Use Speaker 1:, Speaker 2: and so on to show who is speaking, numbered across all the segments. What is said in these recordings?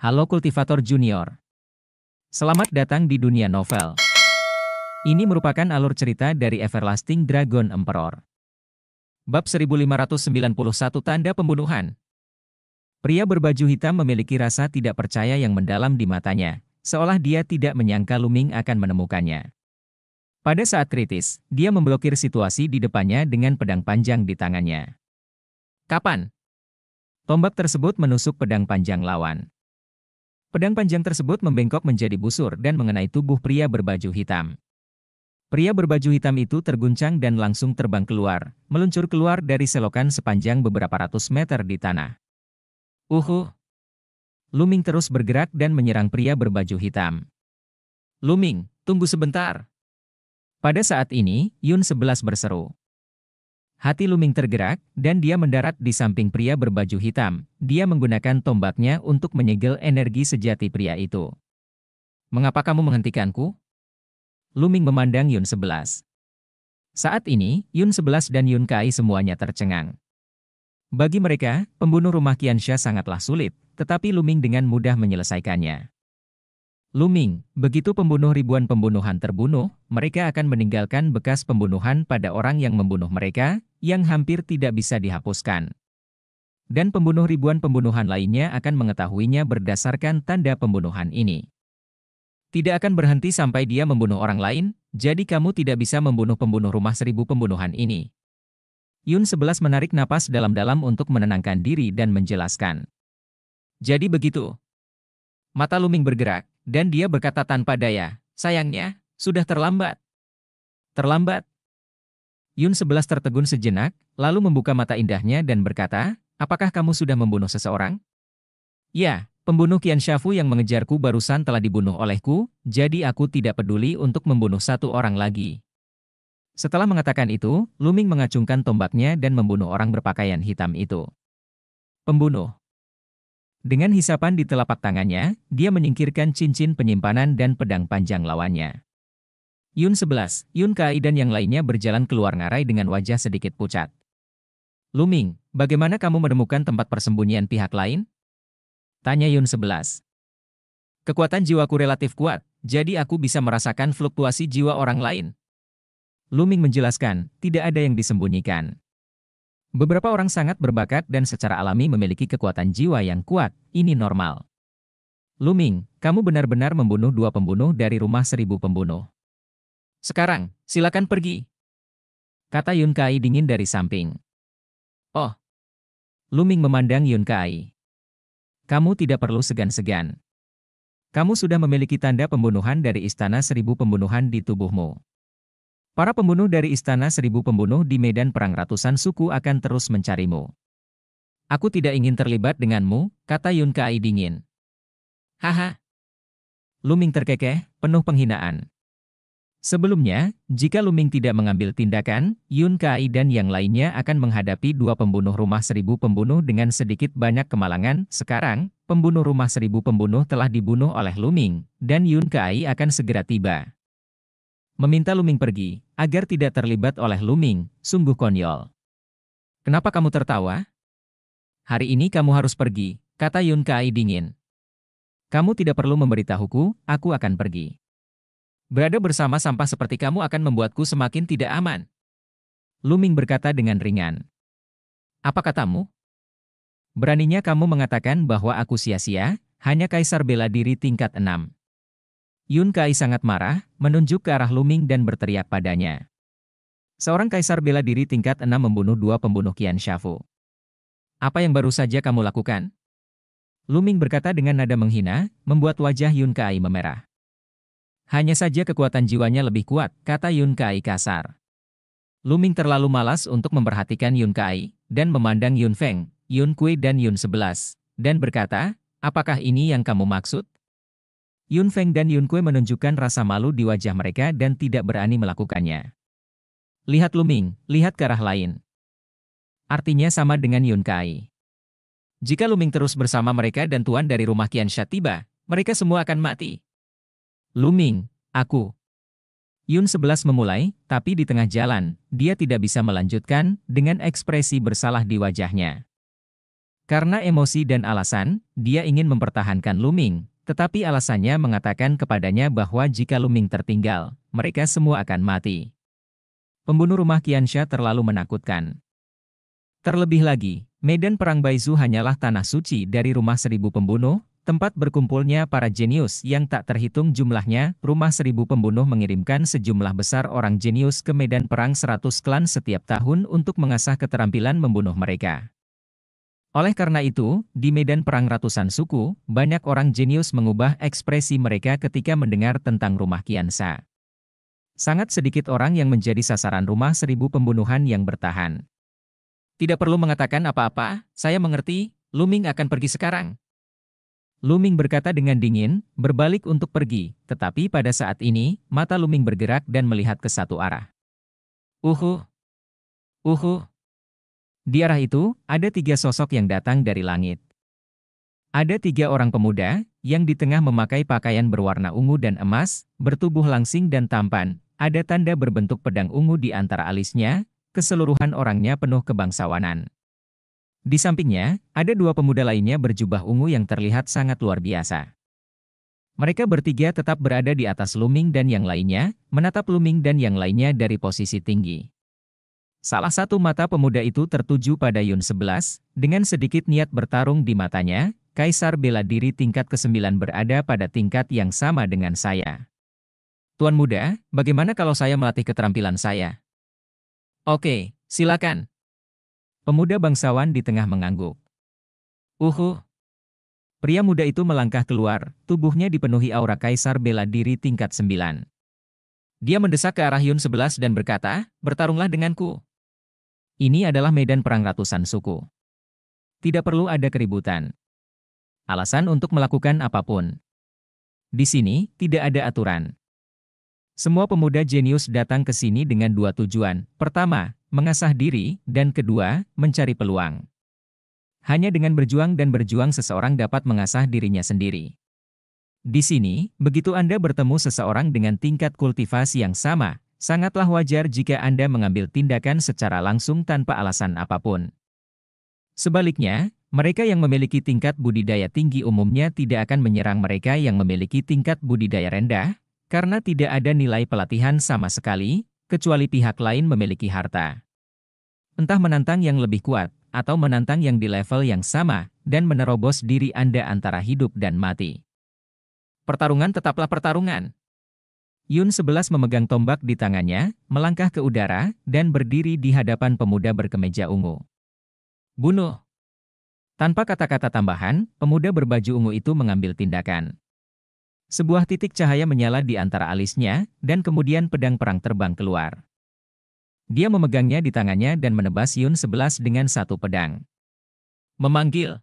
Speaker 1: Halo Kultivator Junior. Selamat datang di dunia novel. Ini merupakan alur cerita dari Everlasting Dragon Emperor. Bab 1591 Tanda Pembunuhan Pria berbaju hitam memiliki rasa tidak percaya yang mendalam di matanya, seolah dia tidak menyangka Luming akan menemukannya. Pada saat kritis, dia memblokir situasi di depannya dengan pedang panjang di tangannya. Kapan? Tombak tersebut menusuk pedang panjang lawan. Pedang panjang tersebut membengkok menjadi busur dan mengenai tubuh pria berbaju hitam. Pria berbaju hitam itu terguncang dan langsung terbang keluar, meluncur keluar dari selokan sepanjang beberapa ratus meter di tanah. Uhuh. Luming terus bergerak dan menyerang pria berbaju hitam. Luming, tunggu sebentar! Pada saat ini, Yun Sebelas berseru. Hati Luming tergerak, dan dia mendarat di samping pria berbaju hitam. Dia menggunakan tombaknya untuk menyegel energi sejati pria itu. Mengapa kamu menghentikanku? Luming memandang Yun 11. Saat ini, Yun 11 dan Yun Kai semuanya tercengang. Bagi mereka, pembunuh rumah Kiansha sangatlah sulit, tetapi Luming dengan mudah menyelesaikannya. Luming, begitu pembunuh ribuan pembunuhan terbunuh, mereka akan meninggalkan bekas pembunuhan pada orang yang membunuh mereka, yang hampir tidak bisa dihapuskan. Dan pembunuh ribuan pembunuhan lainnya akan mengetahuinya berdasarkan tanda pembunuhan ini. Tidak akan berhenti sampai dia membunuh orang lain, jadi kamu tidak bisa membunuh pembunuh rumah seribu pembunuhan ini. Yun 11 menarik napas dalam-dalam untuk menenangkan diri dan menjelaskan. Jadi begitu. Mata Luming bergerak, dan dia berkata tanpa daya, sayangnya, sudah terlambat. Terlambat. Yun sebelas tertegun sejenak, lalu membuka mata indahnya dan berkata, apakah kamu sudah membunuh seseorang? Ya, pembunuh Kian Shafu yang mengejarku barusan telah dibunuh olehku, jadi aku tidak peduli untuk membunuh satu orang lagi. Setelah mengatakan itu, Luming mengacungkan tombaknya dan membunuh orang berpakaian hitam itu. Pembunuh. Dengan hisapan di telapak tangannya, dia menyingkirkan cincin penyimpanan dan pedang panjang lawannya. Yun 11, Yun Kai dan yang lainnya berjalan keluar ngarai dengan wajah sedikit pucat. Luming, bagaimana kamu menemukan tempat persembunyian pihak lain? Tanya Yun 11. Kekuatan jiwaku relatif kuat, jadi aku bisa merasakan fluktuasi jiwa orang lain. Luming menjelaskan, tidak ada yang disembunyikan. Beberapa orang sangat berbakat dan secara alami memiliki kekuatan jiwa yang kuat, ini normal. Luming, kamu benar-benar membunuh dua pembunuh dari rumah seribu pembunuh. Sekarang, silakan pergi. Kata Yun Kai dingin dari samping. Oh. Luming memandang Yun Kai. Kamu tidak perlu segan-segan. Kamu sudah memiliki tanda pembunuhan dari istana seribu pembunuhan di tubuhmu. Para pembunuh dari istana seribu pembunuh di medan perang ratusan suku akan terus mencarimu. Aku tidak ingin terlibat denganmu, kata Yun Kai dingin. Haha. Luming terkekeh, penuh penghinaan. Sebelumnya, jika Luming tidak mengambil tindakan, Yun Kai dan yang lainnya akan menghadapi dua pembunuh rumah seribu pembunuh dengan sedikit banyak kemalangan. Sekarang, pembunuh rumah seribu pembunuh telah dibunuh oleh Luming, dan Yun Kai akan segera tiba meminta Luming pergi, agar tidak terlibat oleh Luming, sungguh konyol. Kenapa kamu tertawa? Hari ini kamu harus pergi, kata Yun Kai dingin. Kamu tidak perlu memberitahuku, aku akan pergi. Berada bersama sampah seperti kamu akan membuatku semakin tidak aman. Luming berkata dengan ringan. Apa katamu? Beraninya kamu mengatakan bahwa aku sia-sia, hanya kaisar bela diri tingkat 6. Yun Kai sangat marah, menunjuk ke arah Luming dan berteriak padanya. Seorang kaisar bela diri tingkat 6 membunuh dua pembunuh kian Shafu. Apa yang baru saja kamu lakukan? Luming berkata dengan nada menghina, membuat wajah Yun Kai memerah. Hanya saja kekuatan jiwanya lebih kuat, kata Yun Kai kasar. Luming terlalu malas untuk memperhatikan Yun Kai, dan memandang Yun Feng, Yun Kui dan Yun Sebelas, dan berkata, apakah ini yang kamu maksud? Yun Feng dan Yun Kue menunjukkan rasa malu di wajah mereka dan tidak berani melakukannya. Lihat Luming, lihat ke arah lain. Artinya sama dengan Yun Kai. Jika Luming terus bersama mereka dan tuan dari rumah Kian Sha tiba, mereka semua akan mati. Luming, aku. Yun Sebelas memulai, tapi di tengah jalan, dia tidak bisa melanjutkan dengan ekspresi bersalah di wajahnya. Karena emosi dan alasan, dia ingin mempertahankan Luming, tetapi alasannya mengatakan kepadanya bahwa jika Luming tertinggal, mereka semua akan mati. Pembunuh rumah Kiansha terlalu menakutkan. Terlebih lagi, medan perang Baizu hanyalah tanah suci dari rumah seribu pembunuh, tempat berkumpulnya para jenius yang tak terhitung jumlahnya, rumah seribu pembunuh mengirimkan sejumlah besar orang jenius ke medan perang seratus klan setiap tahun untuk mengasah keterampilan membunuh mereka. Oleh karena itu, di medan perang ratusan suku, banyak orang jenius mengubah ekspresi mereka ketika mendengar tentang rumah Kiansa. Sangat sedikit orang yang menjadi sasaran rumah seribu pembunuhan yang bertahan. Tidak perlu mengatakan apa-apa, saya mengerti, Luming akan pergi sekarang. Luming berkata dengan dingin, berbalik untuk pergi, tetapi pada saat ini, mata Luming bergerak dan melihat ke satu arah. Uhuh. Uhuh. Di arah itu, ada tiga sosok yang datang dari langit. Ada tiga orang pemuda, yang di tengah memakai pakaian berwarna ungu dan emas, bertubuh langsing dan tampan, ada tanda berbentuk pedang ungu di antara alisnya, keseluruhan orangnya penuh kebangsawanan. Di sampingnya, ada dua pemuda lainnya berjubah ungu yang terlihat sangat luar biasa. Mereka bertiga tetap berada di atas Luming dan yang lainnya, menatap Luming dan yang lainnya dari posisi tinggi. Salah satu mata pemuda itu tertuju pada Yun 11, dengan sedikit niat bertarung di matanya, Kaisar bela diri tingkat ke-9 berada pada tingkat yang sama dengan saya. Tuan muda, bagaimana kalau saya melatih keterampilan saya? Oke, silakan. Pemuda bangsawan di tengah mengangguk. Uhuh. Pria muda itu melangkah keluar, tubuhnya dipenuhi aura Kaisar bela diri tingkat 9. Dia mendesak ke arah Yun 11 dan berkata, bertarunglah denganku. Ini adalah medan perang ratusan suku. Tidak perlu ada keributan. Alasan untuk melakukan apapun. Di sini, tidak ada aturan. Semua pemuda jenius datang ke sini dengan dua tujuan. Pertama, mengasah diri, dan kedua, mencari peluang. Hanya dengan berjuang dan berjuang seseorang dapat mengasah dirinya sendiri. Di sini, begitu Anda bertemu seseorang dengan tingkat kultivasi yang sama, Sangatlah wajar jika Anda mengambil tindakan secara langsung tanpa alasan apapun. Sebaliknya, mereka yang memiliki tingkat budidaya tinggi umumnya tidak akan menyerang mereka yang memiliki tingkat budidaya rendah, karena tidak ada nilai pelatihan sama sekali, kecuali pihak lain memiliki harta. Entah menantang yang lebih kuat, atau menantang yang di level yang sama, dan menerobos diri Anda antara hidup dan mati. Pertarungan tetaplah pertarungan. Yun 11 memegang tombak di tangannya, melangkah ke udara, dan berdiri di hadapan pemuda berkemeja ungu. Bunuh! Tanpa kata-kata tambahan, pemuda berbaju ungu itu mengambil tindakan. Sebuah titik cahaya menyala di antara alisnya, dan kemudian pedang perang terbang keluar. Dia memegangnya di tangannya dan menebas Yun 11 dengan satu pedang. Memanggil.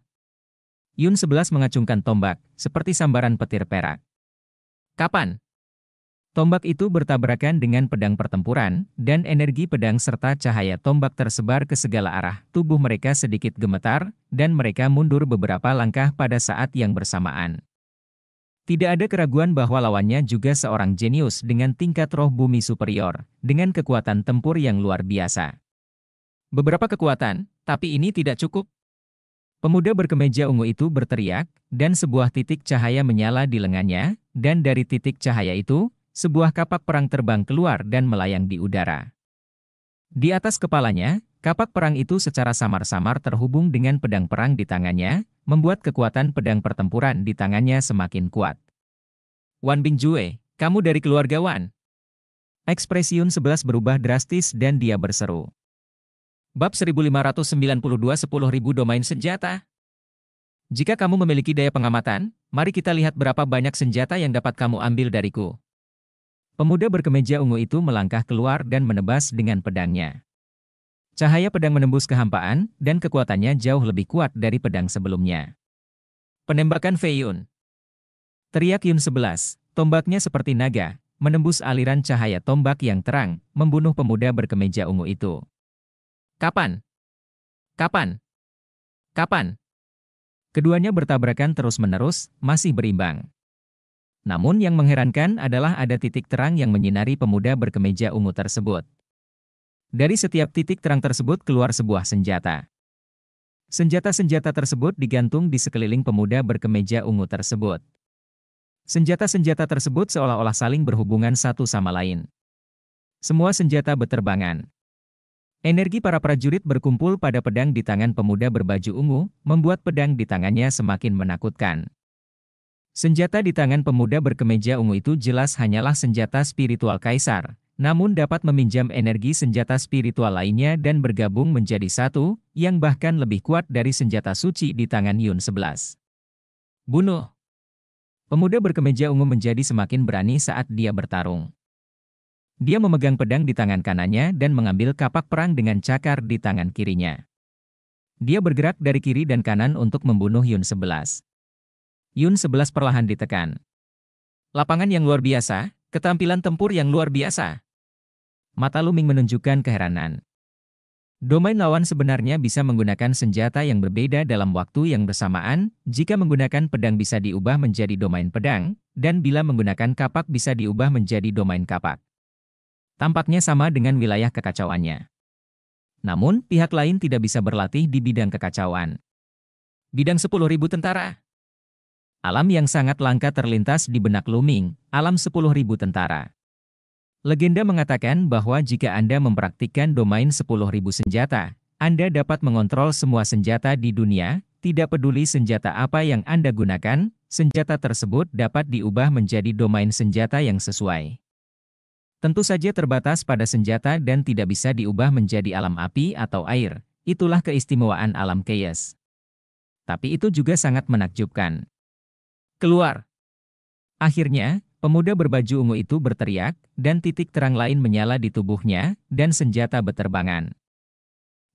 Speaker 1: Yun 11 mengacungkan tombak, seperti sambaran petir perak. Kapan? Tombak itu bertabrakan dengan pedang pertempuran, dan energi pedang serta cahaya tombak tersebar ke segala arah. Tubuh mereka sedikit gemetar, dan mereka mundur beberapa langkah pada saat yang bersamaan. Tidak ada keraguan bahwa lawannya juga seorang jenius dengan tingkat roh bumi superior, dengan kekuatan tempur yang luar biasa. Beberapa kekuatan, tapi ini tidak cukup. Pemuda berkemeja ungu itu berteriak, dan sebuah titik cahaya menyala di lengannya, dan dari titik cahaya itu, sebuah kapak perang terbang keluar dan melayang di udara. Di atas kepalanya, kapak perang itu secara samar-samar terhubung dengan pedang perang di tangannya, membuat kekuatan pedang pertempuran di tangannya semakin kuat. Wan Jue, kamu dari keluarga Wan. Ekspresiun 11 berubah drastis dan dia berseru. Bab 1592 10000 domain senjata. Jika kamu memiliki daya pengamatan, mari kita lihat berapa banyak senjata yang dapat kamu ambil dariku. Pemuda berkemeja ungu itu melangkah keluar dan menebas dengan pedangnya. Cahaya pedang menembus kehampaan, dan kekuatannya jauh lebih kuat dari pedang sebelumnya. Penembakan Feiyun Teriak Yun 11, tombaknya seperti naga, menembus aliran cahaya tombak yang terang, membunuh pemuda berkemeja ungu itu. Kapan? Kapan? Kapan? Keduanya bertabrakan terus-menerus, masih berimbang. Namun yang mengherankan adalah ada titik terang yang menyinari pemuda berkemeja ungu tersebut. Dari setiap titik terang tersebut keluar sebuah senjata. Senjata-senjata tersebut digantung di sekeliling pemuda berkemeja ungu tersebut. Senjata-senjata tersebut seolah-olah saling berhubungan satu sama lain. Semua senjata beterbangan. Energi para prajurit berkumpul pada pedang di tangan pemuda berbaju ungu, membuat pedang di tangannya semakin menakutkan. Senjata di tangan pemuda berkemeja ungu itu jelas hanyalah senjata spiritual kaisar, namun dapat meminjam energi senjata spiritual lainnya dan bergabung menjadi satu, yang bahkan lebih kuat dari senjata suci di tangan Yun 11. Bunuh! Pemuda berkemeja ungu menjadi semakin berani saat dia bertarung. Dia memegang pedang di tangan kanannya dan mengambil kapak perang dengan cakar di tangan kirinya. Dia bergerak dari kiri dan kanan untuk membunuh Yun 11. Yun 11 perlahan ditekan. Lapangan yang luar biasa, ketampilan tempur yang luar biasa. Mata Luming menunjukkan keheranan. Domain lawan sebenarnya bisa menggunakan senjata yang berbeda dalam waktu yang bersamaan, jika menggunakan pedang bisa diubah menjadi domain pedang, dan bila menggunakan kapak bisa diubah menjadi domain kapak. Tampaknya sama dengan wilayah kekacauannya. Namun, pihak lain tidak bisa berlatih di bidang kekacauan. Bidang 10.000 tentara Alam yang sangat langka terlintas di benak Luming, alam 10.000 tentara. Legenda mengatakan bahwa jika Anda mempraktikkan domain 10.000 senjata, Anda dapat mengontrol semua senjata di dunia, tidak peduli senjata apa yang Anda gunakan, senjata tersebut dapat diubah menjadi domain senjata yang sesuai. Tentu saja terbatas pada senjata dan tidak bisa diubah menjadi alam api atau air, itulah keistimewaan alam Chaos. Tapi itu juga sangat menakjubkan. Keluar! Akhirnya, pemuda berbaju ungu itu berteriak, dan titik terang lain menyala di tubuhnya, dan senjata beterbangan.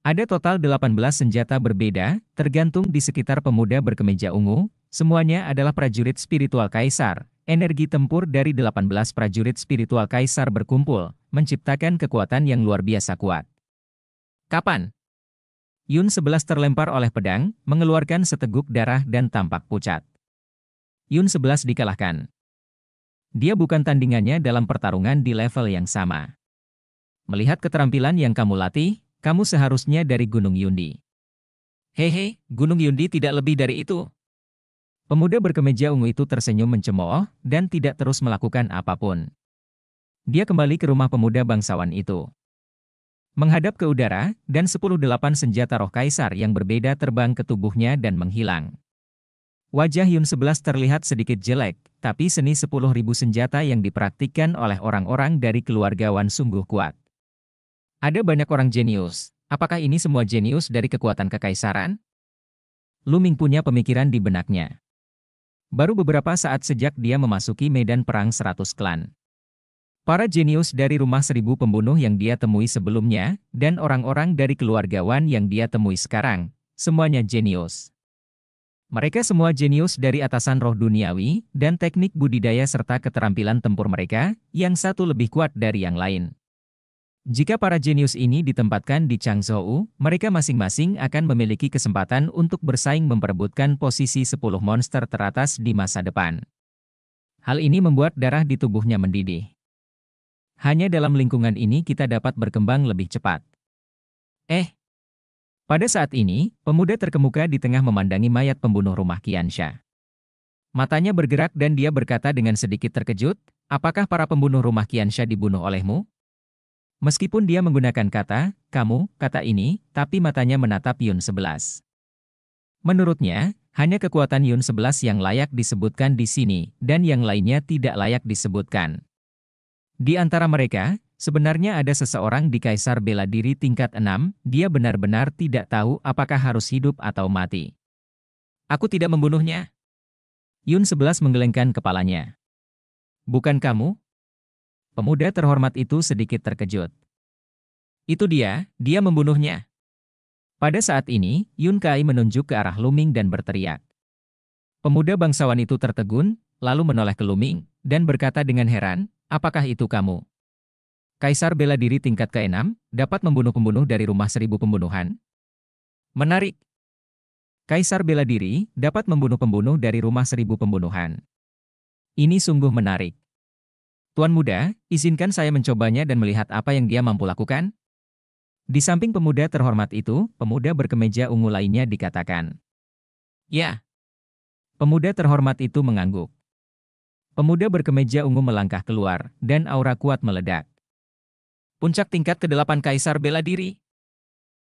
Speaker 1: Ada total 18 senjata berbeda, tergantung di sekitar pemuda berkemeja ungu, semuanya adalah prajurit spiritual kaisar. Energi tempur dari 18 prajurit spiritual kaisar berkumpul, menciptakan kekuatan yang luar biasa kuat. Kapan? Yun 11 terlempar oleh pedang, mengeluarkan seteguk darah dan tampak pucat. Yun 11 dikalahkan. Dia bukan tandingannya dalam pertarungan di level yang sama. Melihat keterampilan yang kamu latih, kamu seharusnya dari Gunung Yundi. Hehe, Gunung Yundi tidak lebih dari itu. Pemuda berkemeja ungu itu tersenyum mencemooh dan tidak terus melakukan apapun. Dia kembali ke rumah pemuda bangsawan itu. Menghadap ke udara, dan 10 delapan senjata roh kaisar yang berbeda terbang ke tubuhnya dan menghilang. Wajah Yun 11 terlihat sedikit jelek, tapi seni 10.000 senjata yang dipraktikkan oleh orang-orang dari keluarga Wan sungguh kuat. Ada banyak orang jenius. Apakah ini semua jenius dari kekuatan kekaisaran? Luming punya pemikiran di benaknya. Baru beberapa saat sejak dia memasuki medan perang 100 klan. Para jenius dari rumah seribu pembunuh yang dia temui sebelumnya, dan orang-orang dari keluarga Wan yang dia temui sekarang, semuanya jenius. Mereka semua jenius dari atasan roh duniawi dan teknik budidaya serta keterampilan tempur mereka, yang satu lebih kuat dari yang lain. Jika para jenius ini ditempatkan di Changzhou, mereka masing-masing akan memiliki kesempatan untuk bersaing memperebutkan posisi 10 monster teratas di masa depan. Hal ini membuat darah di tubuhnya mendidih. Hanya dalam lingkungan ini kita dapat berkembang lebih cepat. Eh, pada saat ini, pemuda terkemuka di tengah memandangi mayat pembunuh rumah Kiansha. Matanya bergerak dan dia berkata dengan sedikit terkejut, apakah para pembunuh rumah Kiansha dibunuh olehmu? Meskipun dia menggunakan kata, kamu, kata ini, tapi matanya menatap Yun 11. Menurutnya, hanya kekuatan Yun 11 yang layak disebutkan di sini, dan yang lainnya tidak layak disebutkan. Di antara mereka, Sebenarnya ada seseorang di Kaisar Bela Diri tingkat 6, dia benar-benar tidak tahu apakah harus hidup atau mati. Aku tidak membunuhnya. Yun sebelas menggelengkan kepalanya. Bukan kamu? Pemuda terhormat itu sedikit terkejut. Itu dia, dia membunuhnya. Pada saat ini, Yun Kai menunjuk ke arah Luming dan berteriak. Pemuda bangsawan itu tertegun, lalu menoleh ke Luming, dan berkata dengan heran, apakah itu kamu? Kaisar bela diri tingkat ke-6 dapat membunuh pembunuh dari rumah seribu pembunuhan. Menarik. Kaisar bela diri dapat membunuh pembunuh dari rumah seribu pembunuhan. Ini sungguh menarik. Tuan muda, izinkan saya mencobanya dan melihat apa yang dia mampu lakukan. Di samping pemuda terhormat itu, pemuda berkemeja ungu lainnya dikatakan. Ya. Pemuda terhormat itu mengangguk. Pemuda berkemeja ungu melangkah keluar, dan aura kuat meledak. Puncak tingkat ke-8 Kaisar bela diri.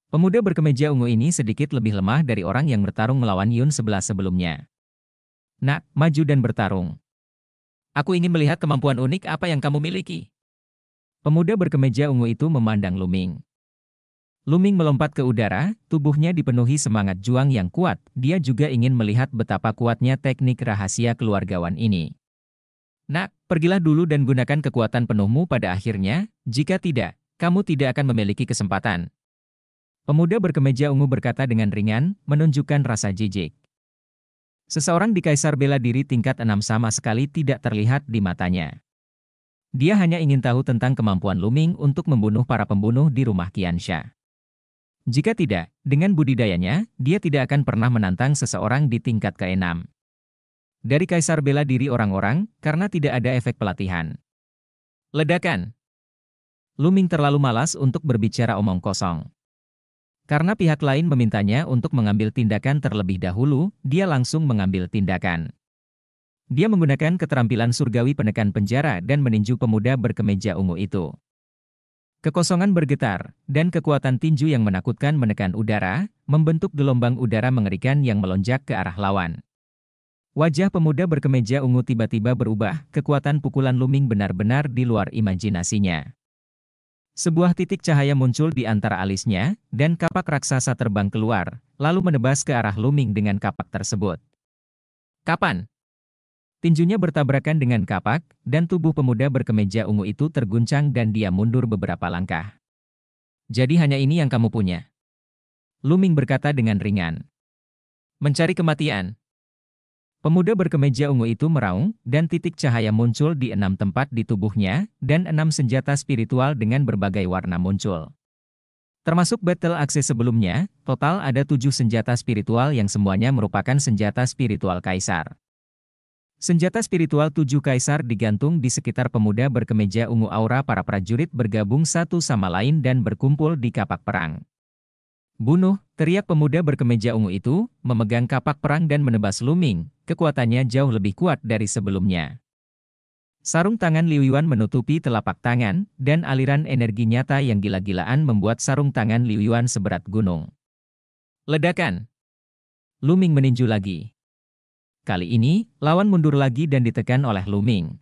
Speaker 1: Pemuda berkemeja ungu ini sedikit lebih lemah dari orang yang bertarung melawan Yun sebelah sebelumnya. Nak, maju dan bertarung. Aku ingin melihat kemampuan unik apa yang kamu miliki. Pemuda berkemeja ungu itu memandang Luming. Luming melompat ke udara, tubuhnya dipenuhi semangat juang yang kuat. Dia juga ingin melihat betapa kuatnya teknik rahasia keluargawan ini. Nak, pergilah dulu dan gunakan kekuatan penuhmu pada akhirnya, jika tidak, kamu tidak akan memiliki kesempatan. Pemuda berkemeja ungu berkata dengan ringan, menunjukkan rasa jijik. Seseorang di Kaisar bela diri tingkat enam sama sekali tidak terlihat di matanya. Dia hanya ingin tahu tentang kemampuan Luming untuk membunuh para pembunuh di rumah Kiansha. Jika tidak, dengan budidayanya, dia tidak akan pernah menantang seseorang di tingkat keenam. Dari kaisar bela diri orang-orang, karena tidak ada efek pelatihan. Ledakan. Luming terlalu malas untuk berbicara omong kosong. Karena pihak lain memintanya untuk mengambil tindakan terlebih dahulu, dia langsung mengambil tindakan. Dia menggunakan keterampilan surgawi penekan penjara dan meninju pemuda berkemeja ungu itu. Kekosongan bergetar, dan kekuatan tinju yang menakutkan menekan udara, membentuk gelombang udara mengerikan yang melonjak ke arah lawan. Wajah pemuda berkemeja ungu tiba-tiba berubah, kekuatan pukulan Luming benar-benar di luar imajinasinya. Sebuah titik cahaya muncul di antara alisnya, dan kapak raksasa terbang keluar, lalu menebas ke arah Luming dengan kapak tersebut. Kapan? Tinjunya bertabrakan dengan kapak, dan tubuh pemuda berkemeja ungu itu terguncang dan dia mundur beberapa langkah. Jadi hanya ini yang kamu punya. Luming berkata dengan ringan. Mencari kematian. Pemuda berkemeja ungu itu meraung, dan titik cahaya muncul di enam tempat di tubuhnya, dan enam senjata spiritual dengan berbagai warna muncul. Termasuk battle akses sebelumnya, total ada tujuh senjata spiritual yang semuanya merupakan senjata spiritual kaisar. Senjata spiritual tujuh kaisar digantung di sekitar pemuda berkemeja ungu aura para prajurit bergabung satu sama lain dan berkumpul di kapak perang. Bunuh, teriak pemuda berkemeja ungu itu, memegang kapak perang dan menebas luming, kekuatannya jauh lebih kuat dari sebelumnya. Sarung tangan Liu Yuan menutupi telapak tangan, dan aliran energi nyata yang gila-gilaan membuat sarung tangan Liu Yuan seberat gunung. Ledakan! Luming meninju lagi. Kali ini, lawan mundur lagi dan ditekan oleh Luming.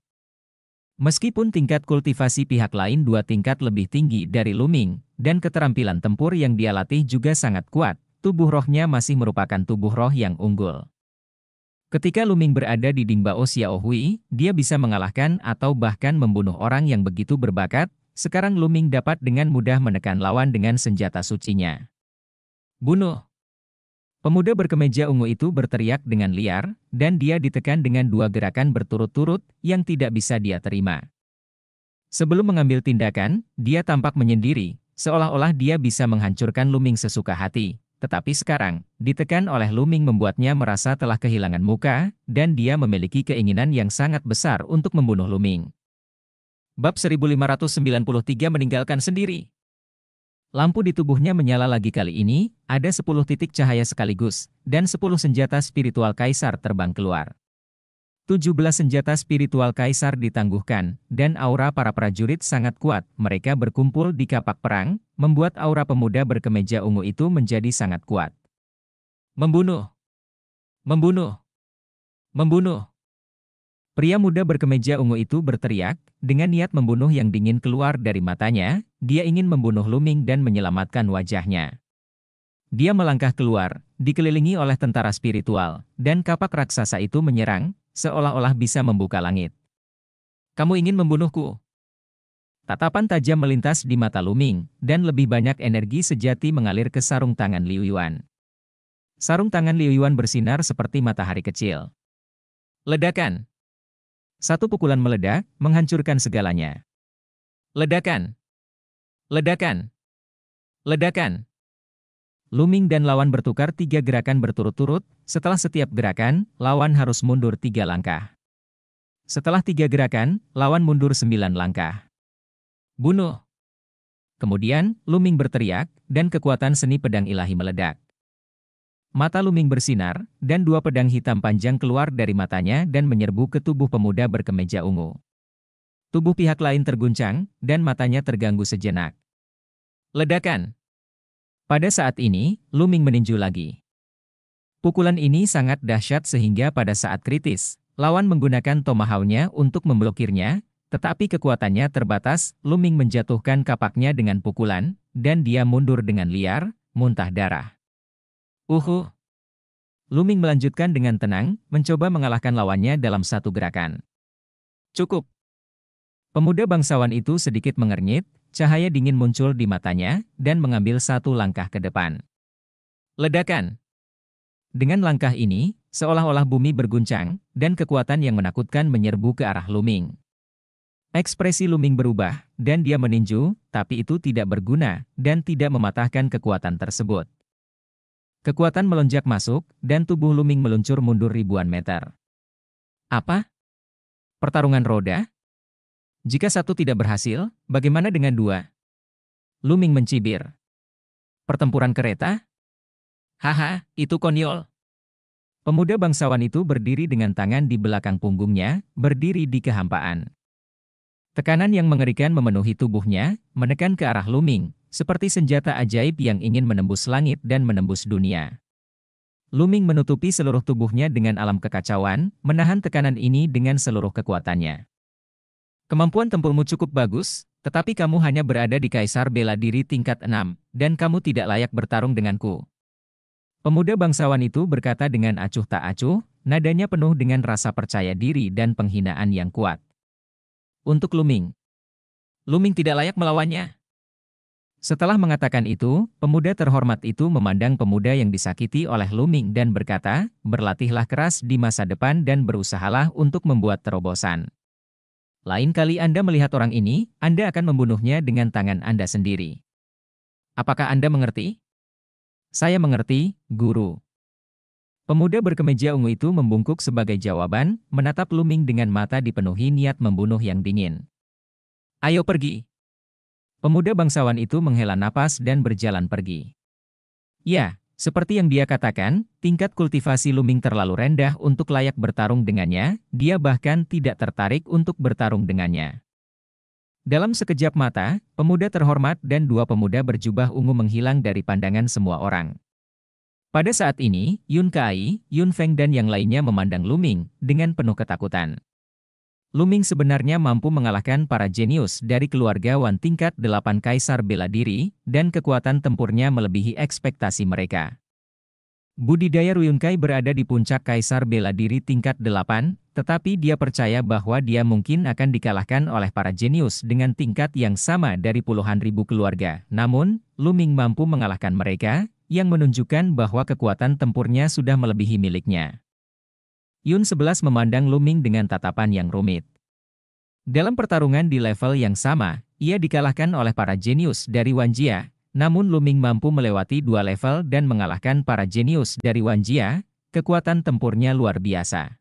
Speaker 1: Meskipun tingkat kultivasi pihak lain dua tingkat lebih tinggi dari Luming, dan keterampilan tempur yang dia latih juga sangat kuat, tubuh rohnya masih merupakan tubuh roh yang unggul. Ketika Luming berada di Dingbao Xiaohui, dia bisa mengalahkan atau bahkan membunuh orang yang begitu berbakat, sekarang Luming dapat dengan mudah menekan lawan dengan senjata sucinya. Bunuh! Pemuda berkemeja ungu itu berteriak dengan liar, dan dia ditekan dengan dua gerakan berturut-turut yang tidak bisa dia terima. Sebelum mengambil tindakan, dia tampak menyendiri, seolah-olah dia bisa menghancurkan Luming sesuka hati. Tetapi sekarang, ditekan oleh Luming membuatnya merasa telah kehilangan muka, dan dia memiliki keinginan yang sangat besar untuk membunuh Luming. Bab 1593 meninggalkan sendiri. Lampu di tubuhnya menyala lagi kali ini, ada 10 titik cahaya sekaligus, dan 10 senjata spiritual kaisar terbang keluar. 17 senjata spiritual kaisar ditangguhkan, dan aura para prajurit sangat kuat. Mereka berkumpul di kapak perang, membuat aura pemuda berkemeja ungu itu menjadi sangat kuat. Membunuh! Membunuh! Membunuh! Pria muda berkemeja ungu itu berteriak, dengan niat membunuh yang dingin keluar dari matanya, dia ingin membunuh Luming dan menyelamatkan wajahnya. Dia melangkah keluar, dikelilingi oleh tentara spiritual, dan kapak raksasa itu menyerang, seolah-olah bisa membuka langit. Kamu ingin membunuhku? Tatapan tajam melintas di mata Luming, dan lebih banyak energi sejati mengalir ke sarung tangan Liu Yuan. Sarung tangan Liu Yuan bersinar seperti matahari kecil. Ledakan! Satu pukulan meledak, menghancurkan segalanya. Ledakan. Ledakan. Ledakan. Luming dan lawan bertukar tiga gerakan berturut-turut, setelah setiap gerakan, lawan harus mundur tiga langkah. Setelah tiga gerakan, lawan mundur sembilan langkah. Bunuh. Kemudian, Luming berteriak, dan kekuatan seni pedang ilahi meledak. Mata Luming bersinar, dan dua pedang hitam panjang keluar dari matanya dan menyerbu ke tubuh pemuda berkemeja ungu. Tubuh pihak lain terguncang, dan matanya terganggu sejenak. Ledakan! Pada saat ini, Luming meninju lagi. Pukulan ini sangat dahsyat sehingga pada saat kritis, lawan menggunakan tomahawnya untuk memblokirnya, tetapi kekuatannya terbatas, Luming menjatuhkan kapaknya dengan pukulan, dan dia mundur dengan liar, muntah darah. Uhu. Luming melanjutkan dengan tenang, mencoba mengalahkan lawannya dalam satu gerakan. Cukup. Pemuda bangsawan itu sedikit mengernyit, cahaya dingin muncul di matanya, dan mengambil satu langkah ke depan. Ledakan. Dengan langkah ini, seolah-olah bumi berguncang, dan kekuatan yang menakutkan menyerbu ke arah Luming. Ekspresi Luming berubah, dan dia meninju, tapi itu tidak berguna, dan tidak mematahkan kekuatan tersebut. Kekuatan melonjak masuk, dan tubuh Luming meluncur mundur ribuan meter. Apa? Pertarungan roda? Jika satu tidak berhasil, bagaimana dengan dua? Luming mencibir. Pertempuran kereta? Haha, itu konyol. Pemuda bangsawan itu berdiri dengan tangan di belakang punggungnya, berdiri di kehampaan. Tekanan yang mengerikan memenuhi tubuhnya, menekan ke arah Luming, seperti senjata ajaib yang ingin menembus langit dan menembus dunia. Luming menutupi seluruh tubuhnya dengan alam kekacauan, menahan tekanan ini dengan seluruh kekuatannya. Kemampuan tempurmu cukup bagus, tetapi kamu hanya berada di Kaisar Bela Diri tingkat 6, dan kamu tidak layak bertarung denganku. Pemuda bangsawan itu berkata dengan acuh tak acuh, nadanya penuh dengan rasa percaya diri dan penghinaan yang kuat. Untuk Luming. Luming tidak layak melawannya. Setelah mengatakan itu, pemuda terhormat itu memandang pemuda yang disakiti oleh Luming dan berkata, berlatihlah keras di masa depan dan berusahalah untuk membuat terobosan. Lain kali Anda melihat orang ini, Anda akan membunuhnya dengan tangan Anda sendiri. Apakah Anda mengerti? Saya mengerti, guru. Pemuda berkemeja ungu itu membungkuk sebagai jawaban, menatap Luming dengan mata dipenuhi niat membunuh yang dingin. Ayo pergi, Pemuda bangsawan itu menghela napas dan berjalan pergi. Ya, seperti yang dia katakan, tingkat kultivasi Luming terlalu rendah untuk layak bertarung dengannya, dia bahkan tidak tertarik untuk bertarung dengannya. Dalam sekejap mata, pemuda terhormat dan dua pemuda berjubah ungu menghilang dari pandangan semua orang. Pada saat ini, Yun Kai, Yun Feng dan yang lainnya memandang Luming dengan penuh ketakutan. Luming sebenarnya mampu mengalahkan para jenius dari keluarga Wan tingkat 8 Kaisar bela diri, dan kekuatan tempurnya melebihi ekspektasi mereka. Budidaya Ruyunkai berada di puncak Kaisar bela diri tingkat 8, tetapi dia percaya bahwa dia mungkin akan dikalahkan oleh para jenius dengan tingkat yang sama dari puluhan ribu keluarga. Namun, Luming mampu mengalahkan mereka, yang menunjukkan bahwa kekuatan tempurnya sudah melebihi miliknya. Yun 11 memandang Luming dengan tatapan yang rumit. Dalam pertarungan di level yang sama, ia dikalahkan oleh para jenius dari Wanjia, namun Luming mampu melewati dua level dan mengalahkan para jenius dari Wanjia, kekuatan tempurnya luar biasa.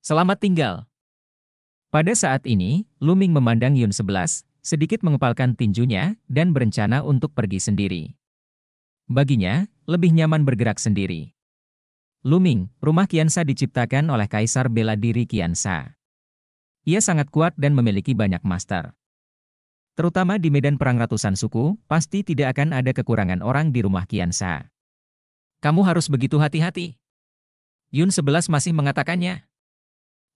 Speaker 1: Selamat tinggal! Pada saat ini, Luming memandang Yun 11, sedikit mengepalkan tinjunya, dan berencana untuk pergi sendiri. Baginya, lebih nyaman bergerak sendiri. Luming, rumah Kiansa diciptakan oleh Kaisar bela diri Kiansa. Ia sangat kuat dan memiliki banyak master. Terutama di medan perang ratusan suku, pasti tidak akan ada kekurangan orang di rumah Kiansa. Kamu harus begitu hati-hati. Yun 11 masih mengatakannya.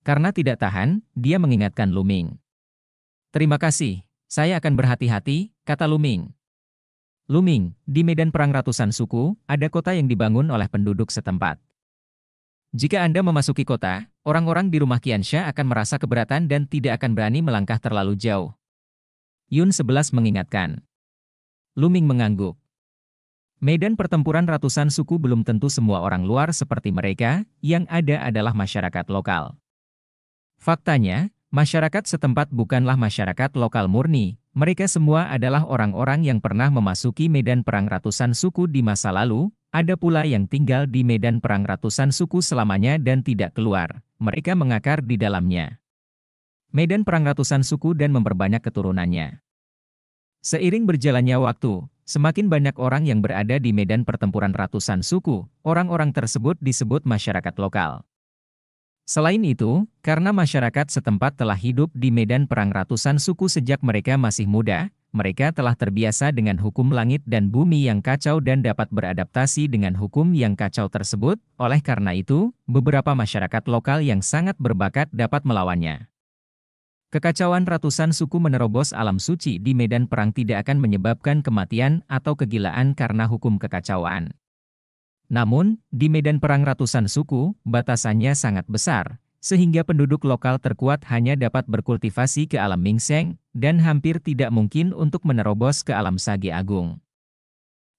Speaker 1: Karena tidak tahan, dia mengingatkan Luming. Terima kasih, saya akan berhati-hati, kata Luming. Luming, di medan perang ratusan suku, ada kota yang dibangun oleh penduduk setempat. Jika Anda memasuki kota, orang-orang di rumah Kiansha akan merasa keberatan dan tidak akan berani melangkah terlalu jauh. Yun 11 mengingatkan. Luming mengangguk. Medan pertempuran ratusan suku belum tentu semua orang luar seperti mereka, yang ada adalah masyarakat lokal. Faktanya, masyarakat setempat bukanlah masyarakat lokal murni, mereka semua adalah orang-orang yang pernah memasuki medan perang ratusan suku di masa lalu, ada pula yang tinggal di medan perang ratusan suku selamanya dan tidak keluar, mereka mengakar di dalamnya. Medan perang ratusan suku dan memperbanyak keturunannya. Seiring berjalannya waktu, semakin banyak orang yang berada di medan pertempuran ratusan suku, orang-orang tersebut disebut masyarakat lokal. Selain itu, karena masyarakat setempat telah hidup di medan perang ratusan suku sejak mereka masih muda, mereka telah terbiasa dengan hukum langit dan bumi yang kacau dan dapat beradaptasi dengan hukum yang kacau tersebut. Oleh karena itu, beberapa masyarakat lokal yang sangat berbakat dapat melawannya. Kekacauan ratusan suku menerobos alam suci di medan perang tidak akan menyebabkan kematian atau kegilaan karena hukum kekacauan. Namun, di medan perang ratusan suku, batasannya sangat besar, sehingga penduduk lokal terkuat hanya dapat berkultivasi ke alam Mingseng, dan hampir tidak mungkin untuk menerobos ke alam Sage Agung.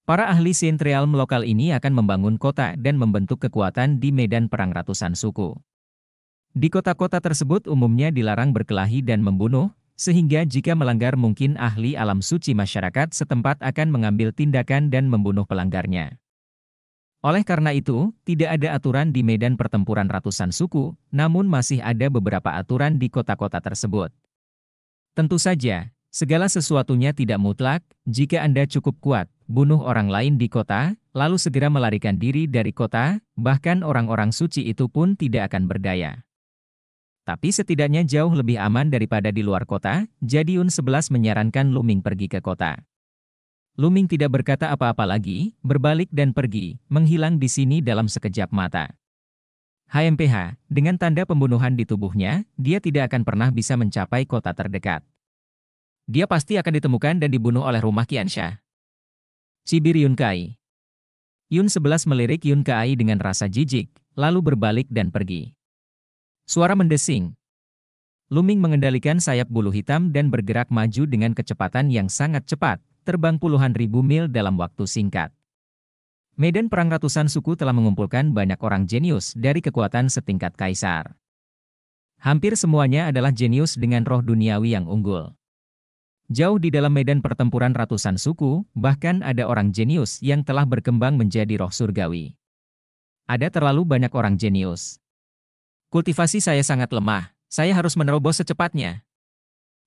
Speaker 1: Para ahli sentrial lokal ini akan membangun kota dan membentuk kekuatan di medan perang ratusan suku. Di kota-kota tersebut umumnya dilarang berkelahi dan membunuh, sehingga jika melanggar mungkin ahli alam suci masyarakat setempat akan mengambil tindakan dan membunuh pelanggarnya. Oleh karena itu, tidak ada aturan di medan pertempuran ratusan suku, namun masih ada beberapa aturan di kota-kota tersebut. Tentu saja, segala sesuatunya tidak mutlak, jika Anda cukup kuat, bunuh orang lain di kota, lalu segera melarikan diri dari kota, bahkan orang-orang suci itu pun tidak akan berdaya. Tapi setidaknya jauh lebih aman daripada di luar kota, jadi Un 11 menyarankan Luming pergi ke kota. Luming tidak berkata apa-apa lagi, berbalik dan pergi, menghilang di sini dalam sekejap mata. HMPH, dengan tanda pembunuhan di tubuhnya, dia tidak akan pernah bisa mencapai kota terdekat. Dia pasti akan ditemukan dan dibunuh oleh rumah Kiansha. Sibir Yun Kai Yun 11 melirik Yun Kai dengan rasa jijik, lalu berbalik dan pergi. Suara mendesing. Luming mengendalikan sayap bulu hitam dan bergerak maju dengan kecepatan yang sangat cepat, terbang puluhan ribu mil dalam waktu singkat. Medan perang ratusan suku telah mengumpulkan banyak orang jenius dari kekuatan setingkat kaisar. Hampir semuanya adalah jenius dengan roh duniawi yang unggul. Jauh di dalam medan pertempuran ratusan suku, bahkan ada orang jenius yang telah berkembang menjadi roh surgawi. Ada terlalu banyak orang jenius. Kultivasi saya sangat lemah, saya harus menerobos secepatnya.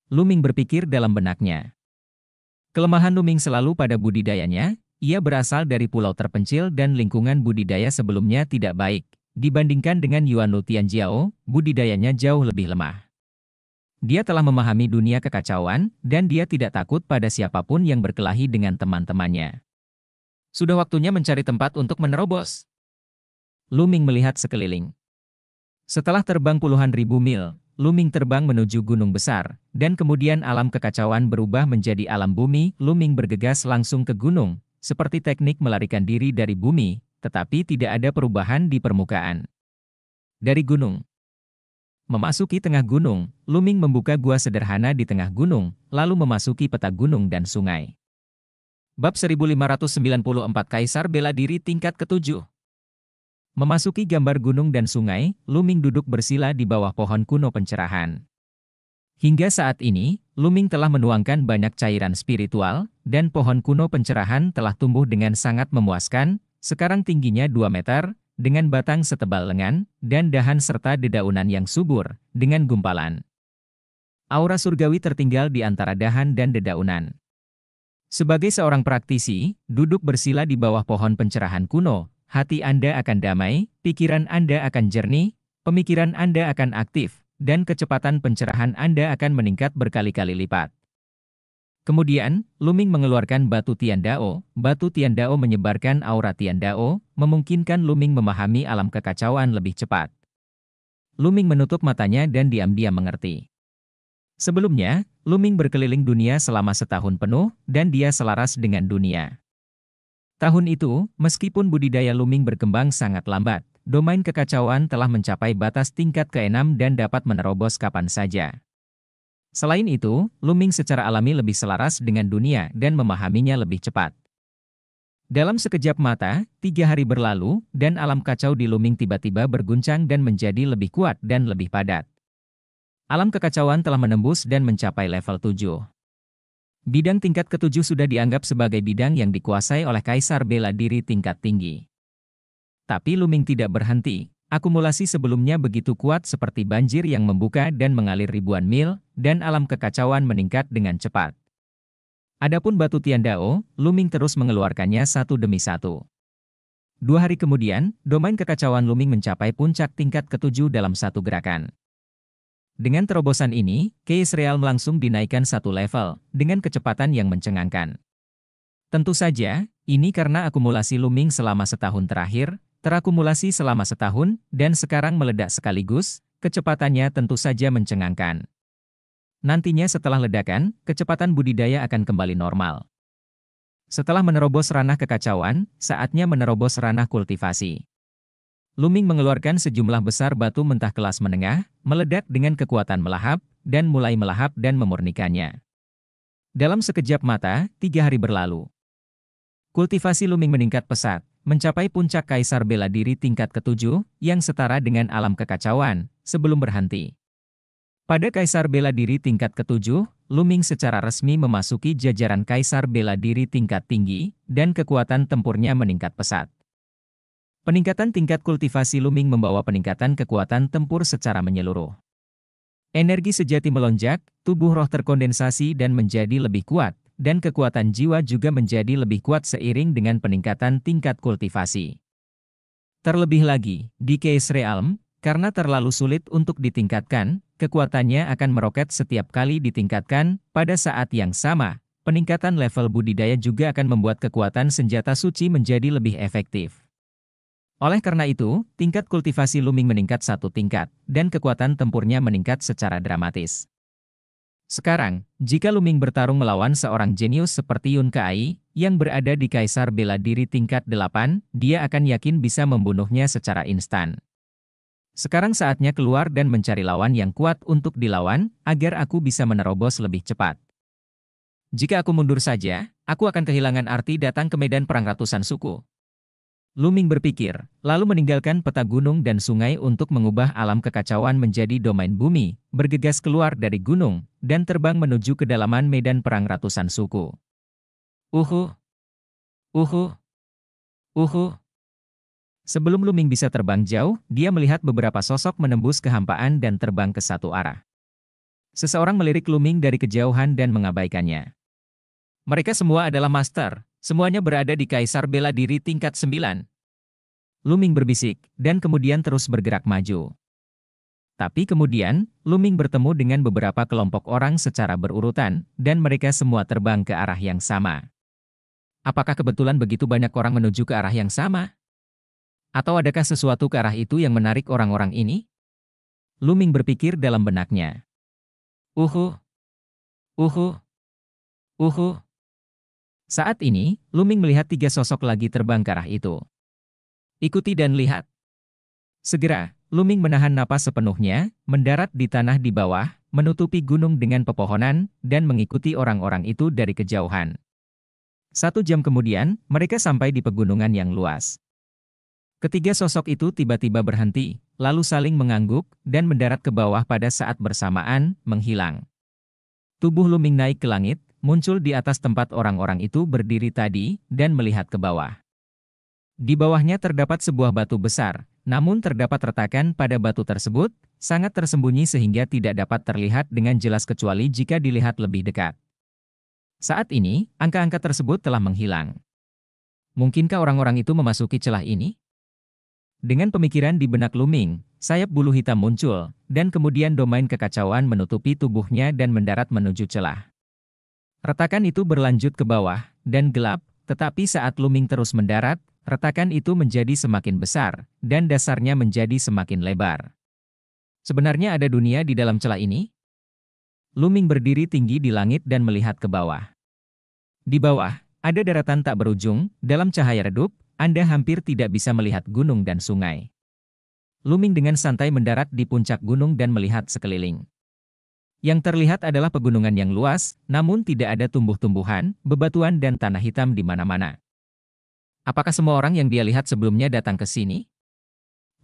Speaker 1: Luming berpikir dalam benaknya. Kelemahan Numing selalu pada budidayanya, ia berasal dari pulau terpencil dan lingkungan budidaya sebelumnya tidak baik. Dibandingkan dengan Yuan Yuanu Tianjiao, budidayanya jauh lebih lemah. Dia telah memahami dunia kekacauan, dan dia tidak takut pada siapapun yang berkelahi dengan teman-temannya. Sudah waktunya mencari tempat untuk menerobos. Luming melihat sekeliling. Setelah terbang puluhan ribu mil, Luming terbang menuju gunung besar, dan kemudian alam kekacauan berubah menjadi alam bumi, Luming bergegas langsung ke gunung, seperti teknik melarikan diri dari bumi, tetapi tidak ada perubahan di permukaan. Dari gunung. Memasuki tengah gunung, Luming membuka gua sederhana di tengah gunung, lalu memasuki peta gunung dan sungai. Bab 1594 Kaisar Bela Diri Tingkat Ketujuh Memasuki gambar gunung dan sungai, Luming duduk bersila di bawah pohon kuno pencerahan. Hingga saat ini, Luming telah menuangkan banyak cairan spiritual, dan pohon kuno pencerahan telah tumbuh dengan sangat memuaskan, sekarang tingginya 2 meter, dengan batang setebal lengan, dan dahan serta dedaunan yang subur, dengan gumpalan. Aura surgawi tertinggal di antara dahan dan dedaunan. Sebagai seorang praktisi, duduk bersila di bawah pohon pencerahan kuno, hati Anda akan damai, pikiran Anda akan jernih, pemikiran Anda akan aktif, dan kecepatan pencerahan Anda akan meningkat berkali-kali lipat. Kemudian, Luming mengeluarkan batu Tiandao. Batu Tiandao menyebarkan aura Tiandao, memungkinkan Luming memahami alam kekacauan lebih cepat. Luming menutup matanya dan diam-diam mengerti. Sebelumnya, Luming berkeliling dunia selama setahun penuh, dan dia selaras dengan dunia. Tahun itu, meskipun budidaya Luming berkembang sangat lambat, domain kekacauan telah mencapai batas tingkat ke-6 dan dapat menerobos kapan saja. Selain itu, Luming secara alami lebih selaras dengan dunia dan memahaminya lebih cepat. Dalam sekejap mata, tiga hari berlalu, dan alam kacau di Luming tiba-tiba berguncang dan menjadi lebih kuat dan lebih padat. Alam kekacauan telah menembus dan mencapai level 7. Bidang tingkat ketujuh sudah dianggap sebagai bidang yang dikuasai oleh Kaisar Bela Diri tingkat tinggi. Tapi Luming tidak berhenti. Akumulasi sebelumnya begitu kuat seperti banjir yang membuka dan mengalir ribuan mil, dan alam kekacauan meningkat dengan cepat. Adapun batu Tiandao, Luming terus mengeluarkannya satu demi satu. Dua hari kemudian, domain kekacauan Luming mencapai puncak tingkat ketujuh dalam satu gerakan. Dengan terobosan ini, case real langsung dinaikkan satu level, dengan kecepatan yang mencengangkan. Tentu saja, ini karena akumulasi Luming selama setahun terakhir, terakumulasi selama setahun, dan sekarang meledak sekaligus, kecepatannya tentu saja mencengangkan. Nantinya setelah ledakan, kecepatan budidaya akan kembali normal. Setelah menerobos ranah kekacauan, saatnya menerobos ranah kultivasi. Luming mengeluarkan sejumlah besar batu mentah kelas menengah, meledak dengan kekuatan melahap, dan mulai melahap dan memurnikannya. Dalam sekejap mata, tiga hari berlalu. Kultivasi luming meningkat pesat, mencapai puncak kaisar bela diri tingkat ketujuh, yang setara dengan alam kekacauan, sebelum berhenti. Pada kaisar bela diri tingkat ketujuh, Luming secara resmi memasuki jajaran kaisar bela diri tingkat tinggi, dan kekuatan tempurnya meningkat pesat. Peningkatan tingkat kultivasi Luming membawa peningkatan kekuatan tempur secara menyeluruh. Energi sejati melonjak, tubuh roh terkondensasi dan menjadi lebih kuat, dan kekuatan jiwa juga menjadi lebih kuat seiring dengan peningkatan tingkat kultivasi. Terlebih lagi, di case realm, karena terlalu sulit untuk ditingkatkan, kekuatannya akan meroket setiap kali ditingkatkan, pada saat yang sama, peningkatan level budidaya juga akan membuat kekuatan senjata suci menjadi lebih efektif. Oleh karena itu, tingkat kultivasi luming meningkat satu tingkat, dan kekuatan tempurnya meningkat secara dramatis. Sekarang, jika Luming bertarung melawan seorang jenius seperti Yun Kai, yang berada di Kaisar Bela Diri tingkat 8, dia akan yakin bisa membunuhnya secara instan. Sekarang saatnya keluar dan mencari lawan yang kuat untuk dilawan, agar aku bisa menerobos lebih cepat. Jika aku mundur saja, aku akan kehilangan arti datang ke medan perang ratusan suku. Luming berpikir, lalu meninggalkan peta gunung dan sungai untuk mengubah alam kekacauan menjadi domain bumi, bergegas keluar dari gunung, dan terbang menuju kedalaman medan perang ratusan suku. Uhu, uhu, uhu. Sebelum Luming bisa terbang jauh, dia melihat beberapa sosok menembus kehampaan dan terbang ke satu arah. Seseorang melirik Luming dari kejauhan dan mengabaikannya. Mereka semua adalah master, Semuanya berada di kaisar bela diri tingkat 9. Luming berbisik, dan kemudian terus bergerak maju. Tapi kemudian, Luming bertemu dengan beberapa kelompok orang secara berurutan, dan mereka semua terbang ke arah yang sama. Apakah kebetulan begitu banyak orang menuju ke arah yang sama? Atau adakah sesuatu ke arah itu yang menarik orang-orang ini? Luming berpikir dalam benaknya. Uhuh. Uhuh. Uhuh. Saat ini, Luming melihat tiga sosok lagi terbang ke arah itu. Ikuti dan lihat. Segera, Luming menahan napas sepenuhnya, mendarat di tanah di bawah, menutupi gunung dengan pepohonan, dan mengikuti orang-orang itu dari kejauhan. Satu jam kemudian, mereka sampai di pegunungan yang luas. Ketiga sosok itu tiba-tiba berhenti, lalu saling mengangguk, dan mendarat ke bawah pada saat bersamaan, menghilang. Tubuh Luming naik ke langit, muncul di atas tempat orang-orang itu berdiri tadi dan melihat ke bawah. Di bawahnya terdapat sebuah batu besar, namun terdapat retakan pada batu tersebut, sangat tersembunyi sehingga tidak dapat terlihat dengan jelas kecuali jika dilihat lebih dekat. Saat ini, angka-angka tersebut telah menghilang. Mungkinkah orang-orang itu memasuki celah ini? Dengan pemikiran di benak Luming, sayap bulu hitam muncul, dan kemudian domain kekacauan menutupi tubuhnya dan mendarat menuju celah. Retakan itu berlanjut ke bawah dan gelap, tetapi saat luming terus mendarat, retakan itu menjadi semakin besar dan dasarnya menjadi semakin lebar. Sebenarnya ada dunia di dalam celah ini? Luming berdiri tinggi di langit dan melihat ke bawah. Di bawah, ada daratan tak berujung, dalam cahaya redup, Anda hampir tidak bisa melihat gunung dan sungai. Luming dengan santai mendarat di puncak gunung dan melihat sekeliling. Yang terlihat adalah pegunungan yang luas, namun tidak ada tumbuh-tumbuhan, bebatuan dan tanah hitam di mana-mana. Apakah semua orang yang dia lihat sebelumnya datang ke sini?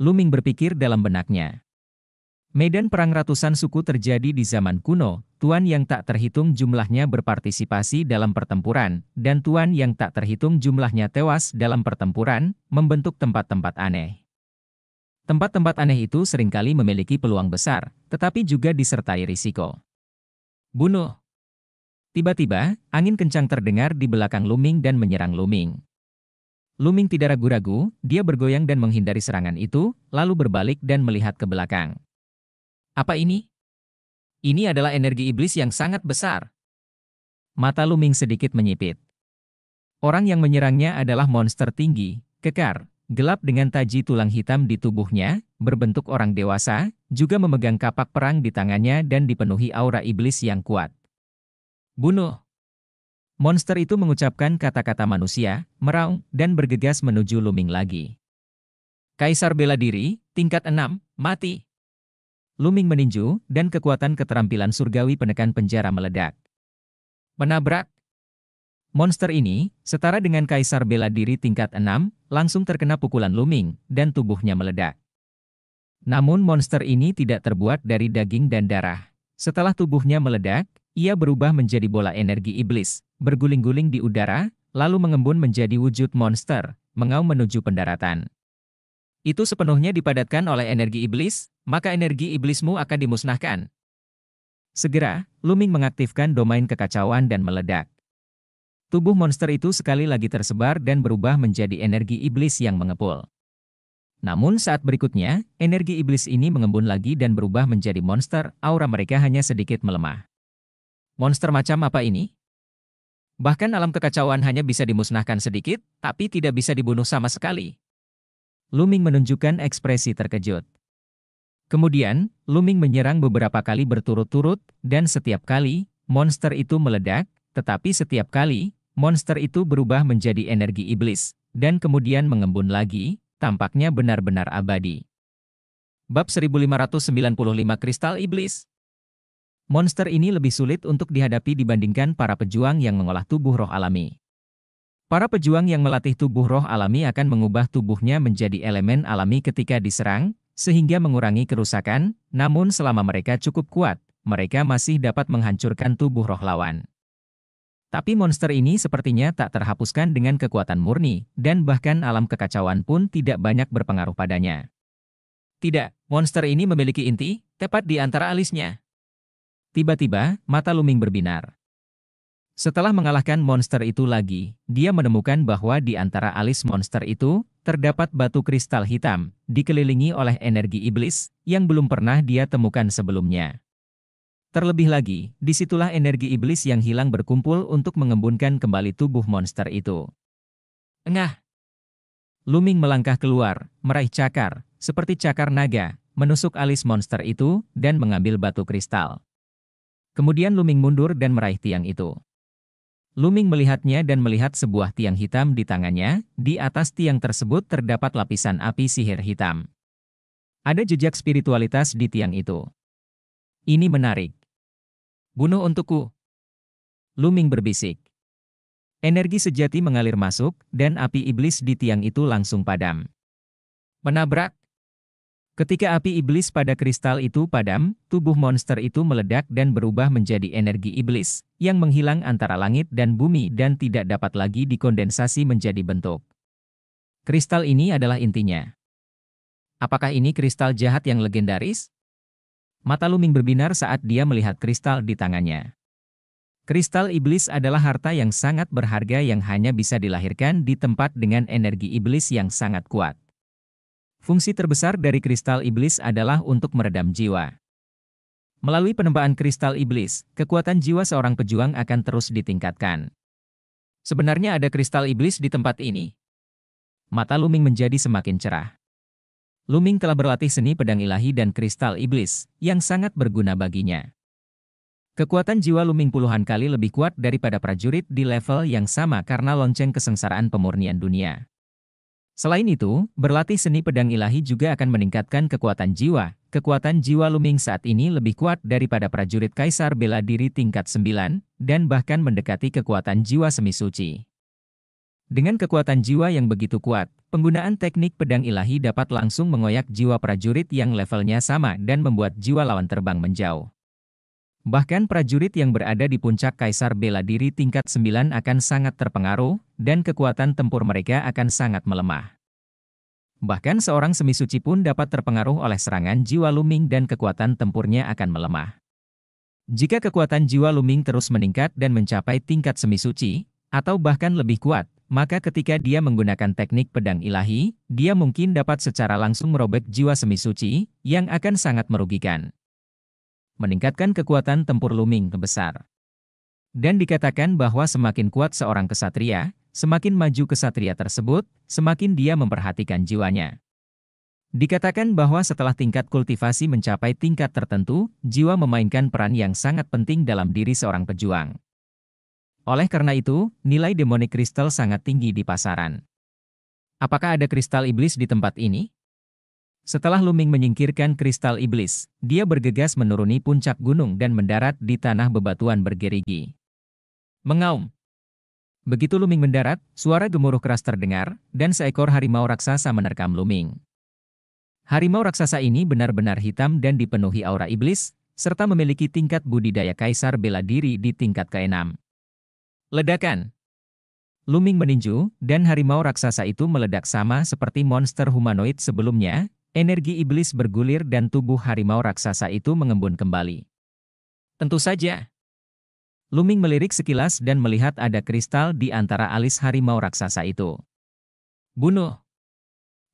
Speaker 1: Luming berpikir dalam benaknya. Medan perang ratusan suku terjadi di zaman kuno, tuan yang tak terhitung jumlahnya berpartisipasi dalam pertempuran, dan tuan yang tak terhitung jumlahnya tewas dalam pertempuran, membentuk tempat-tempat aneh. Tempat-tempat aneh itu seringkali memiliki peluang besar, tetapi juga disertai risiko. Bunuh. Tiba-tiba, angin kencang terdengar di belakang Luming dan menyerang Luming. Luming tidak ragu-ragu, dia bergoyang dan menghindari serangan itu, lalu berbalik dan melihat ke belakang. Apa ini? Ini adalah energi iblis yang sangat besar. Mata Luming sedikit menyipit. Orang yang menyerangnya adalah monster tinggi, kekar, gelap dengan taji tulang hitam di tubuhnya, berbentuk orang dewasa, juga memegang kapak perang di tangannya dan dipenuhi aura iblis yang kuat. Bunuh! Monster itu mengucapkan kata-kata manusia, meraung, dan bergegas menuju Luming lagi. Kaisar bela diri, tingkat 6, mati. Luming meninju, dan kekuatan keterampilan surgawi penekan penjara meledak. Menabrak. Monster ini, setara dengan kaisar bela diri tingkat 6, langsung terkena pukulan luming, dan tubuhnya meledak. Namun monster ini tidak terbuat dari daging dan darah. Setelah tubuhnya meledak, ia berubah menjadi bola energi iblis, berguling-guling di udara, lalu mengembun menjadi wujud monster, mengaum menuju pendaratan. Itu sepenuhnya dipadatkan oleh energi iblis, maka energi iblismu akan dimusnahkan. Segera, Luming mengaktifkan domain kekacauan dan meledak. Tubuh monster itu sekali lagi tersebar dan berubah menjadi energi iblis yang mengepul. Namun saat berikutnya, energi iblis ini mengembun lagi dan berubah menjadi monster, aura mereka hanya sedikit melemah. Monster macam apa ini? Bahkan alam kekacauan hanya bisa dimusnahkan sedikit, tapi tidak bisa dibunuh sama sekali. Luming menunjukkan ekspresi terkejut. Kemudian, Luming menyerang beberapa kali berturut-turut, dan setiap kali, monster itu meledak, tetapi setiap kali, monster itu berubah menjadi energi iblis, dan kemudian mengembun lagi, tampaknya benar-benar abadi. Bab 1595 Kristal Iblis Monster ini lebih sulit untuk dihadapi dibandingkan para pejuang yang mengolah tubuh roh alami. Para pejuang yang melatih tubuh roh alami akan mengubah tubuhnya menjadi elemen alami ketika diserang, sehingga mengurangi kerusakan, namun selama mereka cukup kuat, mereka masih dapat menghancurkan tubuh roh lawan. Tapi monster ini sepertinya tak terhapuskan dengan kekuatan murni, dan bahkan alam kekacauan pun tidak banyak berpengaruh padanya. Tidak, monster ini memiliki inti, tepat di antara alisnya. Tiba-tiba, mata Luming berbinar. Setelah mengalahkan monster itu lagi, dia menemukan bahwa di antara alis monster itu, terdapat batu kristal hitam, dikelilingi oleh energi iblis, yang belum pernah dia temukan sebelumnya. Terlebih lagi, disitulah energi iblis yang hilang berkumpul untuk mengembunkan kembali tubuh monster itu. Engah! Luming melangkah keluar, meraih cakar, seperti cakar naga, menusuk alis monster itu, dan mengambil batu kristal. Kemudian Luming mundur dan meraih tiang itu. Luming melihatnya dan melihat sebuah tiang hitam di tangannya, di atas tiang tersebut terdapat lapisan api sihir hitam. Ada jejak spiritualitas di tiang itu. Ini menarik. Bunuh untukku. Luming berbisik. Energi sejati mengalir masuk, dan api iblis di tiang itu langsung padam. Menabrak. Ketika api iblis pada kristal itu padam, tubuh monster itu meledak dan berubah menjadi energi iblis, yang menghilang antara langit dan bumi dan tidak dapat lagi dikondensasi menjadi bentuk. Kristal ini adalah intinya. Apakah ini kristal jahat yang legendaris? Mata Luming berbinar saat dia melihat kristal di tangannya. Kristal iblis adalah harta yang sangat berharga yang hanya bisa dilahirkan di tempat dengan energi iblis yang sangat kuat. Fungsi terbesar dari kristal iblis adalah untuk meredam jiwa. Melalui penembaan kristal iblis, kekuatan jiwa seorang pejuang akan terus ditingkatkan. Sebenarnya ada kristal iblis di tempat ini. Mata Luming menjadi semakin cerah. Luming telah berlatih seni pedang ilahi dan kristal iblis, yang sangat berguna baginya. Kekuatan jiwa Luming puluhan kali lebih kuat daripada prajurit di level yang sama karena lonceng kesengsaraan pemurnian dunia. Selain itu, berlatih seni pedang ilahi juga akan meningkatkan kekuatan jiwa. Kekuatan jiwa Luming saat ini lebih kuat daripada prajurit kaisar bela diri tingkat 9, dan bahkan mendekati kekuatan jiwa semi suci. Dengan kekuatan jiwa yang begitu kuat, penggunaan teknik pedang ilahi dapat langsung mengoyak jiwa prajurit yang levelnya sama dan membuat jiwa lawan terbang menjauh. Bahkan prajurit yang berada di puncak Kaisar Bela Diri tingkat 9 akan sangat terpengaruh, dan kekuatan tempur mereka akan sangat melemah. Bahkan seorang semisuci pun dapat terpengaruh oleh serangan jiwa luming dan kekuatan tempurnya akan melemah. Jika kekuatan jiwa luming terus meningkat dan mencapai tingkat semisuci, atau bahkan lebih kuat, maka ketika dia menggunakan teknik pedang ilahi, dia mungkin dapat secara langsung merobek jiwa semi suci, yang akan sangat merugikan. Meningkatkan kekuatan tempur Luming besar. Dan dikatakan bahwa semakin kuat seorang kesatria, semakin maju kesatria tersebut, semakin dia memperhatikan jiwanya. Dikatakan bahwa setelah tingkat kultivasi mencapai tingkat tertentu, jiwa memainkan peran yang sangat penting dalam diri seorang pejuang. Oleh karena itu, nilai demonic crystal sangat tinggi di pasaran. Apakah ada kristal iblis di tempat ini? Setelah Luming menyingkirkan kristal iblis, dia bergegas menuruni puncak gunung dan mendarat di tanah bebatuan bergerigi. Mengaum. Begitu Luming mendarat, suara gemuruh keras terdengar, dan seekor harimau raksasa menerkam Luming. Harimau raksasa ini benar-benar hitam dan dipenuhi aura iblis, serta memiliki tingkat budidaya kaisar bela diri di tingkat keenam. Ledakan Luming meninju, dan harimau raksasa itu meledak sama seperti monster humanoid sebelumnya, energi iblis bergulir dan tubuh harimau raksasa itu mengembun kembali. Tentu saja. Luming melirik sekilas dan melihat ada kristal di antara alis harimau raksasa itu. Bunuh!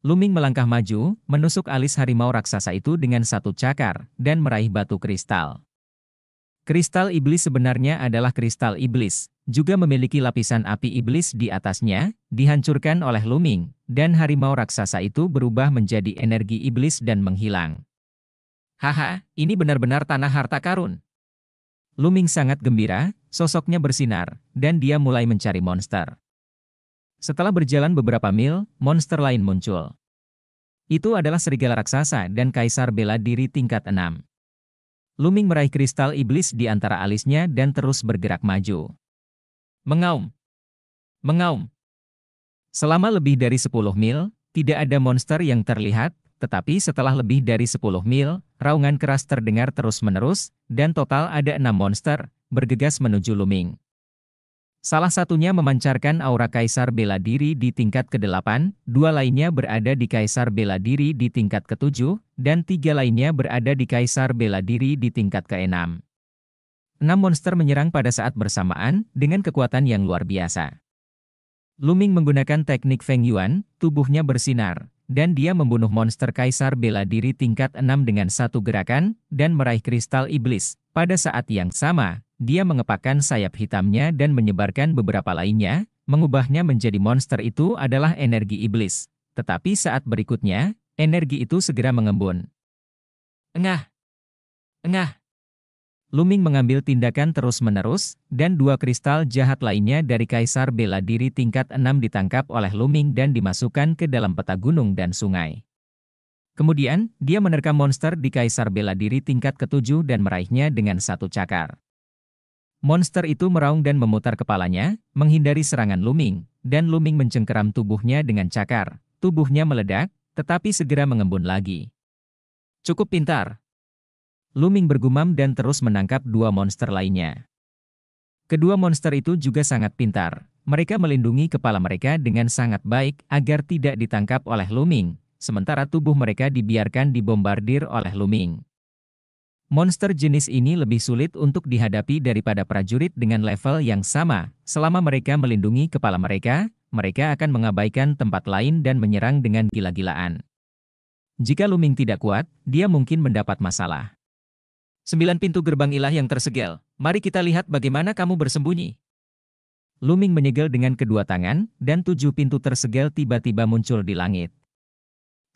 Speaker 1: Luming melangkah maju, menusuk alis harimau raksasa itu dengan satu cakar, dan meraih batu kristal. Kristal iblis sebenarnya adalah kristal iblis, juga memiliki lapisan api iblis di atasnya, dihancurkan oleh Luming, dan harimau raksasa itu berubah menjadi energi iblis dan menghilang. Haha, ini benar-benar tanah harta karun. Luming sangat gembira, sosoknya bersinar, dan dia mulai mencari monster. Setelah berjalan beberapa mil, monster lain muncul. Itu adalah serigala raksasa dan kaisar bela diri tingkat 6. Luming meraih kristal iblis di antara alisnya dan terus bergerak maju. Mengaum. Mengaum. Selama lebih dari 10 mil, tidak ada monster yang terlihat, tetapi setelah lebih dari 10 mil, raungan keras terdengar terus-menerus, dan total ada enam monster, bergegas menuju Luming. Salah satunya memancarkan aura kaisar bela diri di tingkat ke-8, dua lainnya berada di kaisar bela diri di tingkat ke-7, dan tiga lainnya berada di kaisar bela diri di tingkat ke-6. Enam monster menyerang pada saat bersamaan, dengan kekuatan yang luar biasa. Luming menggunakan teknik Feng Yuan, tubuhnya bersinar dan dia membunuh monster kaisar bela diri tingkat 6 dengan satu gerakan, dan meraih kristal iblis. Pada saat yang sama, dia mengepakkan sayap hitamnya dan menyebarkan beberapa lainnya, mengubahnya menjadi monster itu adalah energi iblis. Tetapi saat berikutnya, energi itu segera mengembun. Engah! Engah! Luming mengambil tindakan terus-menerus, dan dua kristal jahat lainnya dari Kaisar Bela Diri tingkat 6 ditangkap oleh Luming dan dimasukkan ke dalam peta gunung dan sungai. Kemudian, dia menerkam monster di Kaisar Bela Diri tingkat ketujuh dan meraihnya dengan satu cakar. Monster itu meraung dan memutar kepalanya, menghindari serangan Luming, dan Luming mencengkeram tubuhnya dengan cakar. Tubuhnya meledak, tetapi segera mengembun lagi. Cukup pintar, Luming bergumam dan terus menangkap dua monster lainnya. Kedua monster itu juga sangat pintar. Mereka melindungi kepala mereka dengan sangat baik agar tidak ditangkap oleh Luming, sementara tubuh mereka dibiarkan dibombardir oleh Luming. Monster jenis ini lebih sulit untuk dihadapi daripada prajurit dengan level yang sama. Selama mereka melindungi kepala mereka, mereka akan mengabaikan tempat lain dan menyerang dengan gila-gilaan. Jika Luming tidak kuat, dia mungkin mendapat masalah. Sembilan pintu gerbang ilah yang tersegel, mari kita lihat bagaimana kamu bersembunyi. Luming menyegel dengan kedua tangan, dan tujuh pintu tersegel tiba-tiba muncul di langit.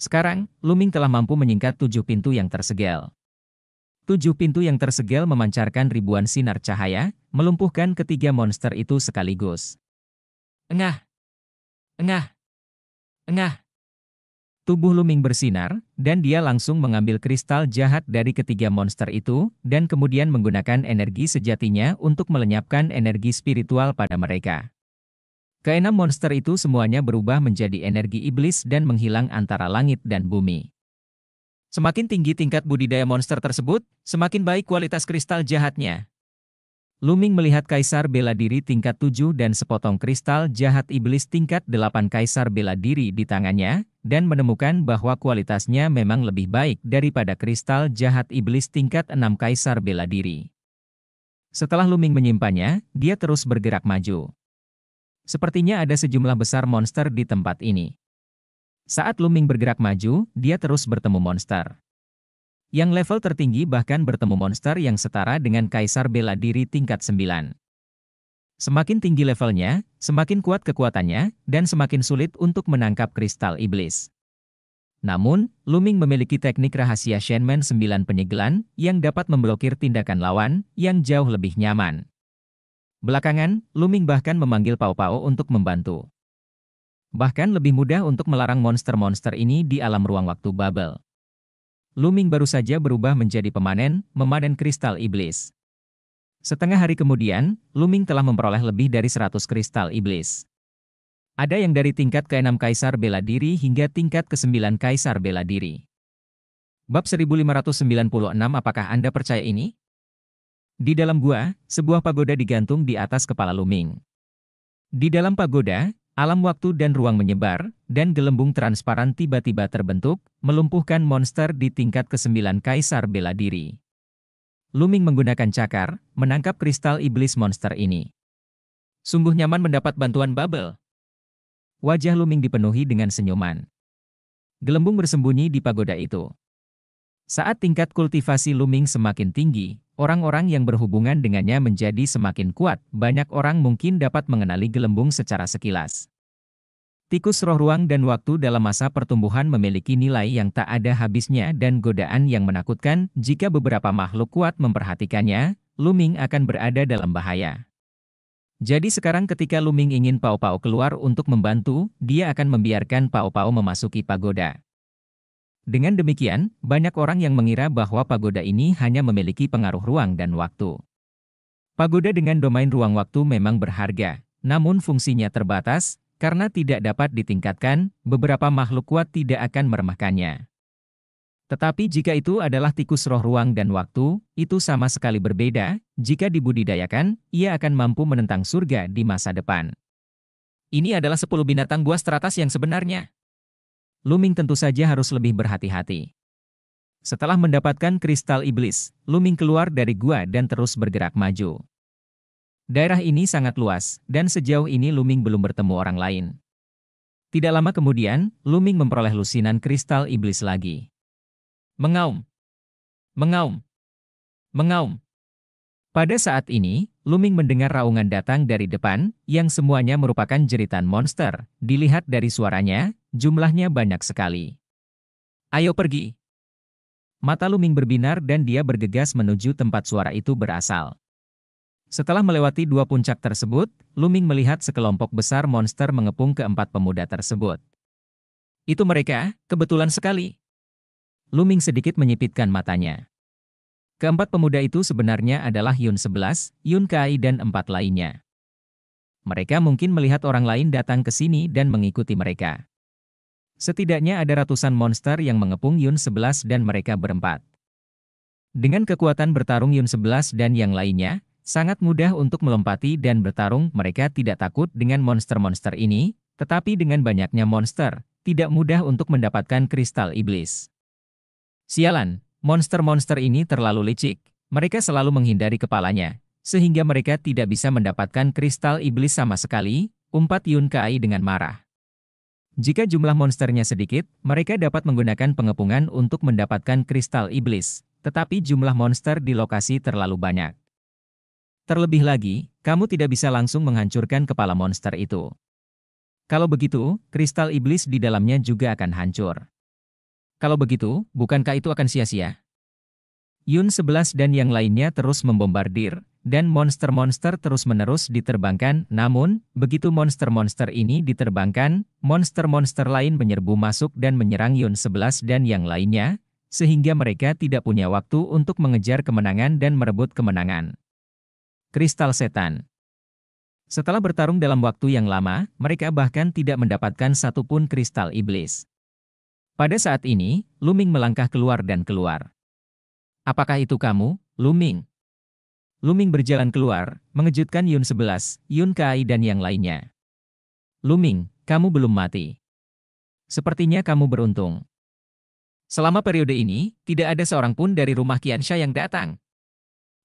Speaker 1: Sekarang, Luming telah mampu menyingkat tujuh pintu yang tersegel. Tujuh pintu yang tersegel memancarkan ribuan sinar cahaya, melumpuhkan ketiga monster itu sekaligus. Engah! Engah! Engah! Tubuh Luming bersinar, dan dia langsung mengambil kristal jahat dari ketiga monster itu, dan kemudian menggunakan energi sejatinya untuk melenyapkan energi spiritual pada mereka. Keenam monster itu semuanya berubah menjadi energi iblis dan menghilang antara langit dan bumi. Semakin tinggi tingkat budidaya monster tersebut, semakin baik kualitas kristal jahatnya. Luming melihat Kaisar Bela Diri tingkat 7 dan sepotong kristal jahat iblis tingkat 8 Kaisar Bela Diri di tangannya, dan menemukan bahwa kualitasnya memang lebih baik daripada kristal jahat iblis tingkat 6 kaisar bela diri. Setelah Luming menyimpannya, dia terus bergerak maju. Sepertinya ada sejumlah besar monster di tempat ini. Saat Luming bergerak maju, dia terus bertemu monster. Yang level tertinggi bahkan bertemu monster yang setara dengan kaisar bela diri tingkat 9. Semakin tinggi levelnya, semakin kuat kekuatannya, dan semakin sulit untuk menangkap kristal iblis. Namun, Luming memiliki teknik rahasia Shenmen 9 penyegelan yang dapat memblokir tindakan lawan yang jauh lebih nyaman. Belakangan, Luming bahkan memanggil Pao Pao untuk membantu. Bahkan lebih mudah untuk melarang monster-monster ini di alam ruang waktu bubble. Luming baru saja berubah menjadi pemanen, memanen kristal iblis. Setengah hari kemudian, Luming telah memperoleh lebih dari 100 kristal iblis. Ada yang dari tingkat ke-6 Kaisar Bela Diri hingga tingkat ke-9 Kaisar Bela Diri. Bab 1596 Apakah Anda percaya ini? Di dalam gua, sebuah pagoda digantung di atas kepala Luming. Di dalam pagoda, alam waktu dan ruang menyebar, dan gelembung transparan tiba-tiba terbentuk, melumpuhkan monster di tingkat ke-9 Kaisar Bela Diri. Luming menggunakan cakar, menangkap kristal iblis monster ini. Sungguh nyaman mendapat bantuan Bubble. Wajah Luming dipenuhi dengan senyuman. Gelembung bersembunyi di pagoda itu. Saat tingkat kultivasi Luming semakin tinggi, orang-orang yang berhubungan dengannya menjadi semakin kuat. Banyak orang mungkin dapat mengenali gelembung secara sekilas. Tikus roh ruang dan waktu dalam masa pertumbuhan memiliki nilai yang tak ada habisnya dan godaan yang menakutkan jika beberapa makhluk kuat memperhatikannya, Luming akan berada dalam bahaya. Jadi sekarang ketika Luming ingin Pau Pau keluar untuk membantu, dia akan membiarkan Pau Pau memasuki pagoda. Dengan demikian, banyak orang yang mengira bahwa pagoda ini hanya memiliki pengaruh ruang dan waktu. Pagoda dengan domain ruang waktu memang berharga, namun fungsinya terbatas, karena tidak dapat ditingkatkan, beberapa makhluk kuat tidak akan meremahkannya. Tetapi jika itu adalah tikus roh ruang dan waktu, itu sama sekali berbeda, jika dibudidayakan, ia akan mampu menentang surga di masa depan. Ini adalah 10 binatang buas teratas yang sebenarnya. Luming tentu saja harus lebih berhati-hati. Setelah mendapatkan kristal iblis, Luming keluar dari gua dan terus bergerak maju. Daerah ini sangat luas, dan sejauh ini Luming belum bertemu orang lain. Tidak lama kemudian, Luming memperoleh lusinan kristal iblis lagi. Mengaum. Mengaum. Mengaum. Pada saat ini, Luming mendengar raungan datang dari depan, yang semuanya merupakan jeritan monster. Dilihat dari suaranya, jumlahnya banyak sekali. Ayo pergi. Mata Luming berbinar dan dia bergegas menuju tempat suara itu berasal. Setelah melewati dua puncak tersebut, Luming melihat sekelompok besar monster mengepung keempat pemuda tersebut. Itu mereka, kebetulan sekali. Luming sedikit menyipitkan matanya. Keempat pemuda itu sebenarnya adalah Yun 11, Yun Kai dan empat lainnya. Mereka mungkin melihat orang lain datang ke sini dan mengikuti mereka. Setidaknya ada ratusan monster yang mengepung Yun 11 dan mereka berempat. Dengan kekuatan bertarung Yun 11 dan yang lainnya, Sangat mudah untuk melompati dan bertarung, mereka tidak takut dengan monster-monster ini, tetapi dengan banyaknya monster, tidak mudah untuk mendapatkan kristal iblis. Sialan, monster-monster ini terlalu licik. Mereka selalu menghindari kepalanya, sehingga mereka tidak bisa mendapatkan kristal iblis sama sekali, umpat Yun Kai dengan marah. Jika jumlah monsternya sedikit, mereka dapat menggunakan pengepungan untuk mendapatkan kristal iblis, tetapi jumlah monster di lokasi terlalu banyak. Terlebih lagi, kamu tidak bisa langsung menghancurkan kepala monster itu. Kalau begitu, kristal iblis di dalamnya juga akan hancur. Kalau begitu, bukankah itu akan sia-sia? Yun 11 dan yang lainnya terus membombardir, dan monster-monster terus-menerus diterbangkan. Namun, begitu monster-monster ini diterbangkan, monster-monster lain menyerbu masuk dan menyerang Yun 11 dan yang lainnya, sehingga mereka tidak punya waktu untuk mengejar kemenangan dan merebut kemenangan kristal setan. Setelah bertarung dalam waktu yang lama, mereka bahkan tidak mendapatkan satupun kristal iblis. Pada saat ini, Luming melangkah keluar dan keluar. Apakah itu kamu, Luming? Luming berjalan keluar, mengejutkan Yun 11, Yun Kai dan yang lainnya. Luming, kamu belum mati. Sepertinya kamu beruntung. Selama periode ini, tidak ada seorang pun dari rumah Kiansha yang datang.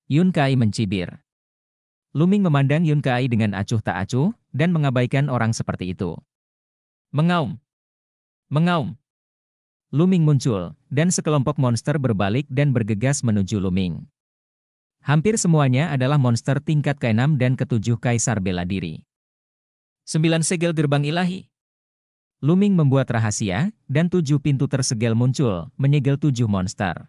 Speaker 1: Yun Kai mencibir. Luming memandang Yun Kai dengan acuh tak acuh, dan mengabaikan orang seperti itu. Mengaum. Mengaum. Luming muncul, dan sekelompok monster berbalik dan bergegas menuju Luming. Hampir semuanya adalah monster tingkat ke-6 dan ke-7 Kaisar Bela Diri. Sembilan segel gerbang ilahi. Luming membuat rahasia, dan tujuh pintu tersegel muncul, menyegel tujuh monster.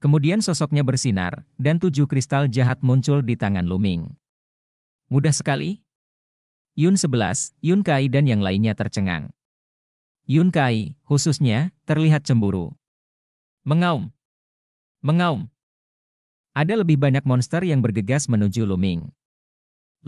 Speaker 1: Kemudian sosoknya bersinar, dan tujuh kristal jahat muncul di tangan Luming. Mudah sekali. Yun 11, Yun Kai dan yang lainnya tercengang. Yun Kai, khususnya, terlihat cemburu. Mengaum. Mengaum. Ada lebih banyak monster yang bergegas menuju Luming.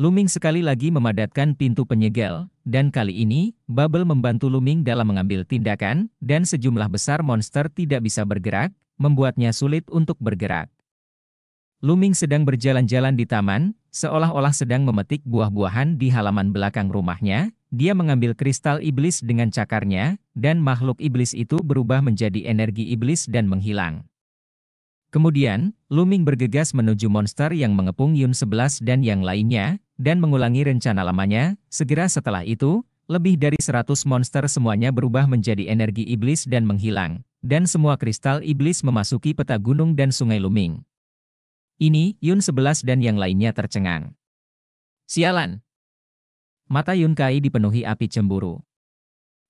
Speaker 1: Luming sekali lagi memadatkan pintu penyegel, dan kali ini, Bubble membantu Luming dalam mengambil tindakan, dan sejumlah besar monster tidak bisa bergerak, membuatnya sulit untuk bergerak. Luming sedang berjalan-jalan di taman, seolah-olah sedang memetik buah-buahan di halaman belakang rumahnya. Dia mengambil kristal iblis dengan cakarnya, dan makhluk iblis itu berubah menjadi energi iblis dan menghilang. Kemudian, Luming bergegas menuju monster yang mengepung Yun 11 dan yang lainnya, dan mengulangi rencana lamanya. Segera setelah itu, lebih dari 100 monster semuanya berubah menjadi energi iblis dan menghilang dan semua kristal iblis memasuki peta gunung dan sungai Luming. Ini, Yun 11 dan yang lainnya tercengang. Sialan! Mata Yun Kai dipenuhi api cemburu.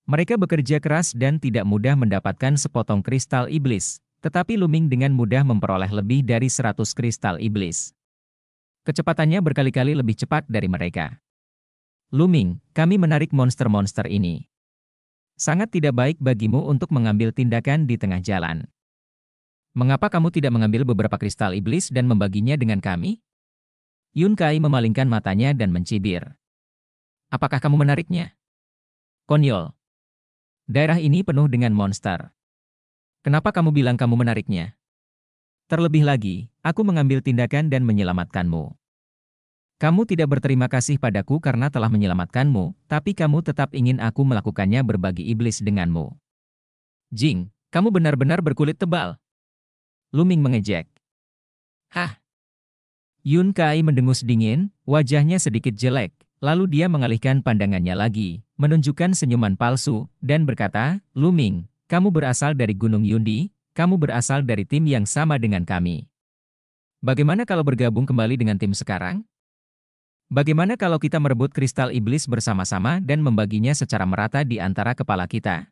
Speaker 1: Mereka bekerja keras dan tidak mudah mendapatkan sepotong kristal iblis, tetapi Luming dengan mudah memperoleh lebih dari 100 kristal iblis. Kecepatannya berkali-kali lebih cepat dari mereka. Luming, kami menarik monster-monster ini sangat tidak baik bagimu untuk mengambil tindakan di tengah jalan. Mengapa kamu tidak mengambil beberapa kristal iblis dan membaginya dengan kami? Yun Kai memalingkan matanya dan mencibir. Apakah kamu menariknya? Konyol. Daerah ini penuh dengan monster. Kenapa kamu bilang kamu menariknya? Terlebih lagi, aku mengambil tindakan dan menyelamatkanmu. Kamu tidak berterima kasih padaku karena telah menyelamatkanmu, tapi kamu tetap ingin aku melakukannya berbagi iblis denganmu. Jing, kamu benar-benar berkulit tebal. Luming mengejek. Hah? Yun Kai mendengus dingin, wajahnya sedikit jelek, lalu dia mengalihkan pandangannya lagi, menunjukkan senyuman palsu, dan berkata, Luming, kamu berasal dari Gunung Yundi, kamu berasal dari tim yang sama dengan kami. Bagaimana kalau bergabung kembali dengan tim sekarang? Bagaimana kalau kita merebut kristal iblis bersama-sama dan membaginya secara merata di antara kepala kita?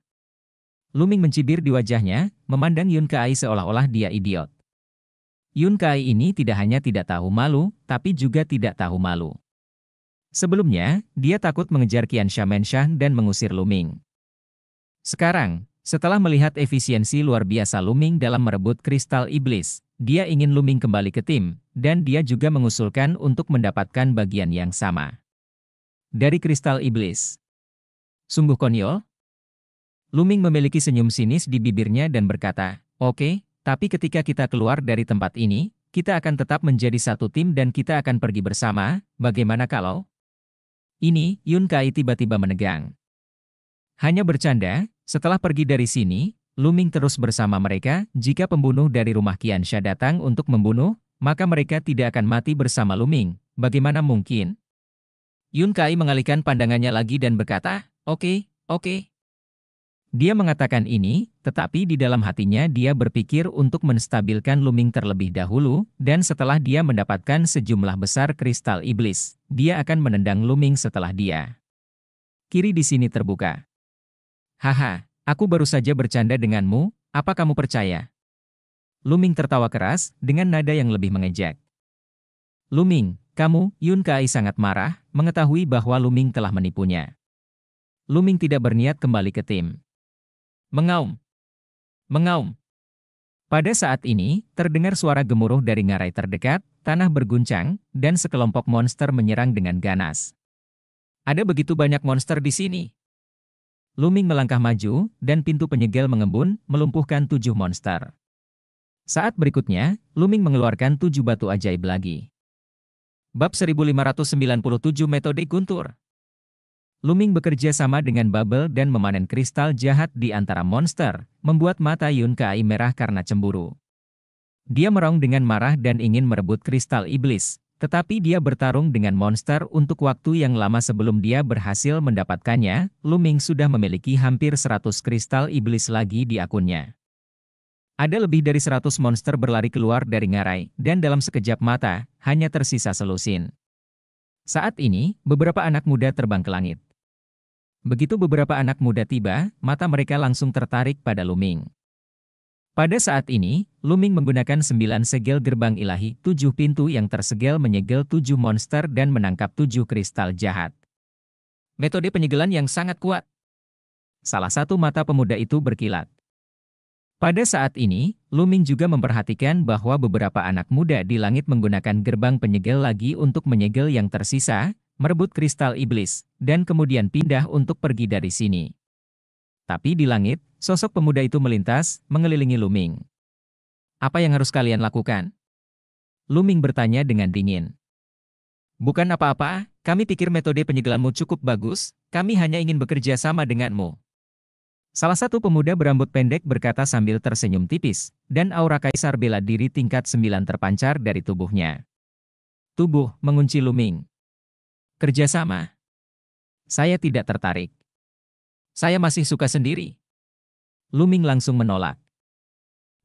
Speaker 1: Luming mencibir di wajahnya, memandang Yun Kai seolah-olah dia idiot. Yun Kai ini tidak hanya tidak tahu malu, tapi juga tidak tahu malu. Sebelumnya, dia takut mengejar Kian Shah dan mengusir Luming. Sekarang, setelah melihat efisiensi luar biasa Luming dalam merebut kristal iblis, dia ingin Luming kembali ke tim, dan dia juga mengusulkan untuk mendapatkan bagian yang sama. Dari kristal iblis. Sungguh konyol? Luming memiliki senyum sinis di bibirnya dan berkata, Oke, okay, tapi ketika kita keluar dari tempat ini, kita akan tetap menjadi satu tim dan kita akan pergi bersama, bagaimana kalau? Ini, Yun Kai tiba-tiba menegang. Hanya bercanda, setelah pergi dari sini, Luming terus bersama mereka, jika pembunuh dari rumah Kiansha datang untuk membunuh, maka mereka tidak akan mati bersama Luming, bagaimana mungkin? Yun Kai mengalihkan pandangannya lagi dan berkata, oke, okay, oke. Okay. Dia mengatakan ini, tetapi di dalam hatinya dia berpikir untuk menstabilkan Luming terlebih dahulu, dan setelah dia mendapatkan sejumlah besar kristal iblis, dia akan menendang Luming setelah dia. Kiri di sini terbuka. Haha, aku baru saja bercanda denganmu, apa kamu percaya? Luming tertawa keras dengan nada yang lebih mengejek. Luming, kamu, Yun Kai sangat marah, mengetahui bahwa Luming telah menipunya. Luming tidak berniat kembali ke tim. Mengaum. Mengaum. Pada saat ini, terdengar suara gemuruh dari ngarai terdekat, tanah berguncang, dan sekelompok monster menyerang dengan ganas. Ada begitu banyak monster di sini. Luming melangkah maju, dan pintu penyegel mengembun, melumpuhkan tujuh monster. Saat berikutnya, Luming mengeluarkan tujuh batu ajaib lagi. Bab 1597 Metode Guntur Luming bekerja sama dengan Bubble dan memanen kristal jahat di antara monster, membuat mata Yun Kai merah karena cemburu. Dia merong dengan marah dan ingin merebut kristal iblis, tetapi dia bertarung dengan monster untuk waktu yang lama sebelum dia berhasil mendapatkannya, Luming sudah memiliki hampir 100 kristal iblis lagi di akunnya. Ada lebih dari 100 monster berlari keluar dari ngarai, dan dalam sekejap mata, hanya tersisa selusin. Saat ini, beberapa anak muda terbang ke langit. Begitu beberapa anak muda tiba, mata mereka langsung tertarik pada Luming. Pada saat ini, Luming menggunakan sembilan segel gerbang ilahi, tujuh pintu yang tersegel menyegel tujuh monster dan menangkap tujuh kristal jahat. Metode penyegelan yang sangat kuat. Salah satu mata pemuda itu berkilat. Pada saat ini, Luming juga memperhatikan bahwa beberapa anak muda di langit menggunakan gerbang penyegel lagi untuk menyegel yang tersisa, merebut kristal iblis, dan kemudian pindah untuk pergi dari sini. Tapi di langit, Sosok pemuda itu melintas, mengelilingi Luming. Apa yang harus kalian lakukan? Luming bertanya dengan dingin. Bukan apa-apa, kami pikir metode penyegelanmu cukup bagus, kami hanya ingin bekerja sama denganmu. Salah satu pemuda berambut pendek berkata sambil tersenyum tipis, dan aura kaisar bela diri tingkat 9 terpancar dari tubuhnya. Tubuh mengunci Luming. Kerjasama. Saya tidak tertarik. Saya masih suka sendiri. Luming langsung menolak.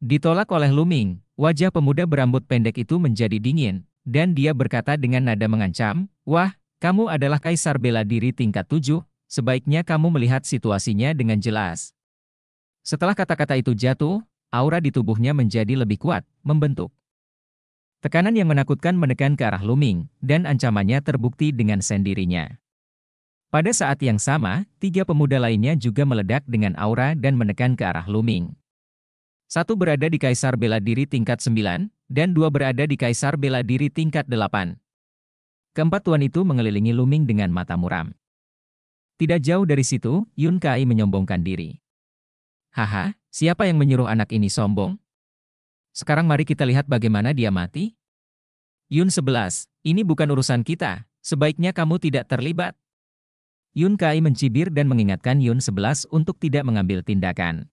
Speaker 1: Ditolak oleh Luming, wajah pemuda berambut pendek itu menjadi dingin, dan dia berkata dengan nada mengancam, Wah, kamu adalah kaisar bela diri tingkat tujuh, sebaiknya kamu melihat situasinya dengan jelas. Setelah kata-kata itu jatuh, aura di tubuhnya menjadi lebih kuat, membentuk. Tekanan yang menakutkan menekan ke arah Luming, dan ancamannya terbukti dengan sendirinya. Pada saat yang sama, tiga pemuda lainnya juga meledak dengan aura dan menekan ke arah Luming. Satu berada di Kaisar Bela Diri tingkat 9, dan dua berada di Kaisar Bela Diri tingkat 8. Keempat tuan itu mengelilingi Luming dengan mata muram. Tidak jauh dari situ, Yun Kai menyombongkan diri. Haha, siapa yang menyuruh anak ini sombong? Sekarang mari kita lihat bagaimana dia mati. Yun 11, ini bukan urusan kita, sebaiknya kamu tidak terlibat. Yun Kai mencibir dan mengingatkan Yun 11 untuk tidak mengambil tindakan.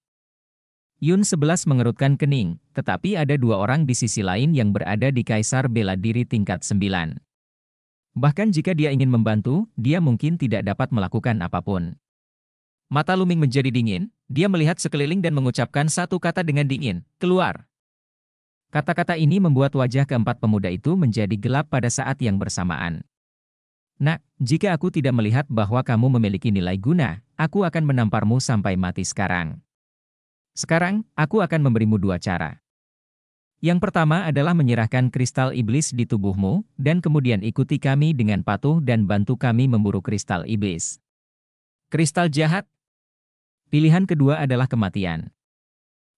Speaker 1: Yun 11 mengerutkan kening, tetapi ada dua orang di sisi lain yang berada di Kaisar Bela Diri tingkat 9. Bahkan jika dia ingin membantu, dia mungkin tidak dapat melakukan apapun. Mata Luming menjadi dingin, dia melihat sekeliling dan mengucapkan satu kata dengan dingin, keluar. Kata-kata ini membuat wajah keempat pemuda itu menjadi gelap pada saat yang bersamaan. Nak, jika aku tidak melihat bahwa kamu memiliki nilai guna, aku akan menamparmu sampai mati sekarang. Sekarang, aku akan memberimu dua cara. Yang pertama adalah menyerahkan kristal iblis di tubuhmu, dan kemudian ikuti kami dengan patuh dan bantu kami memburu kristal iblis. Kristal jahat. Pilihan kedua adalah kematian.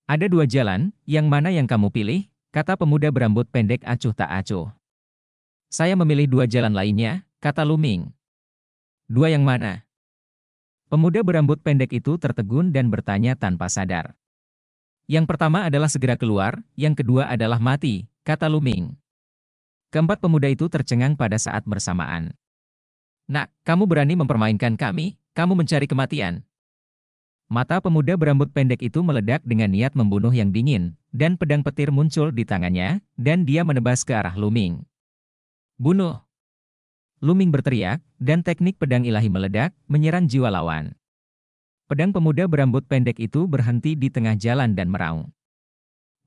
Speaker 1: Ada dua jalan, yang mana yang kamu pilih? Kata pemuda berambut pendek acuh tak acuh. Saya memilih dua jalan lainnya, kata Luming. Dua yang mana? Pemuda berambut pendek itu tertegun dan bertanya tanpa sadar. Yang pertama adalah segera keluar, yang kedua adalah mati, kata Luming. Keempat pemuda itu tercengang pada saat bersamaan. Nak, kamu berani mempermainkan kami, kamu mencari kematian. Mata pemuda berambut pendek itu meledak dengan niat membunuh yang dingin, dan pedang petir muncul di tangannya, dan dia menebas ke arah Luming. Bunuh! Luming berteriak, dan teknik pedang ilahi meledak, menyerang jiwa lawan. Pedang pemuda berambut pendek itu berhenti di tengah jalan dan meraung.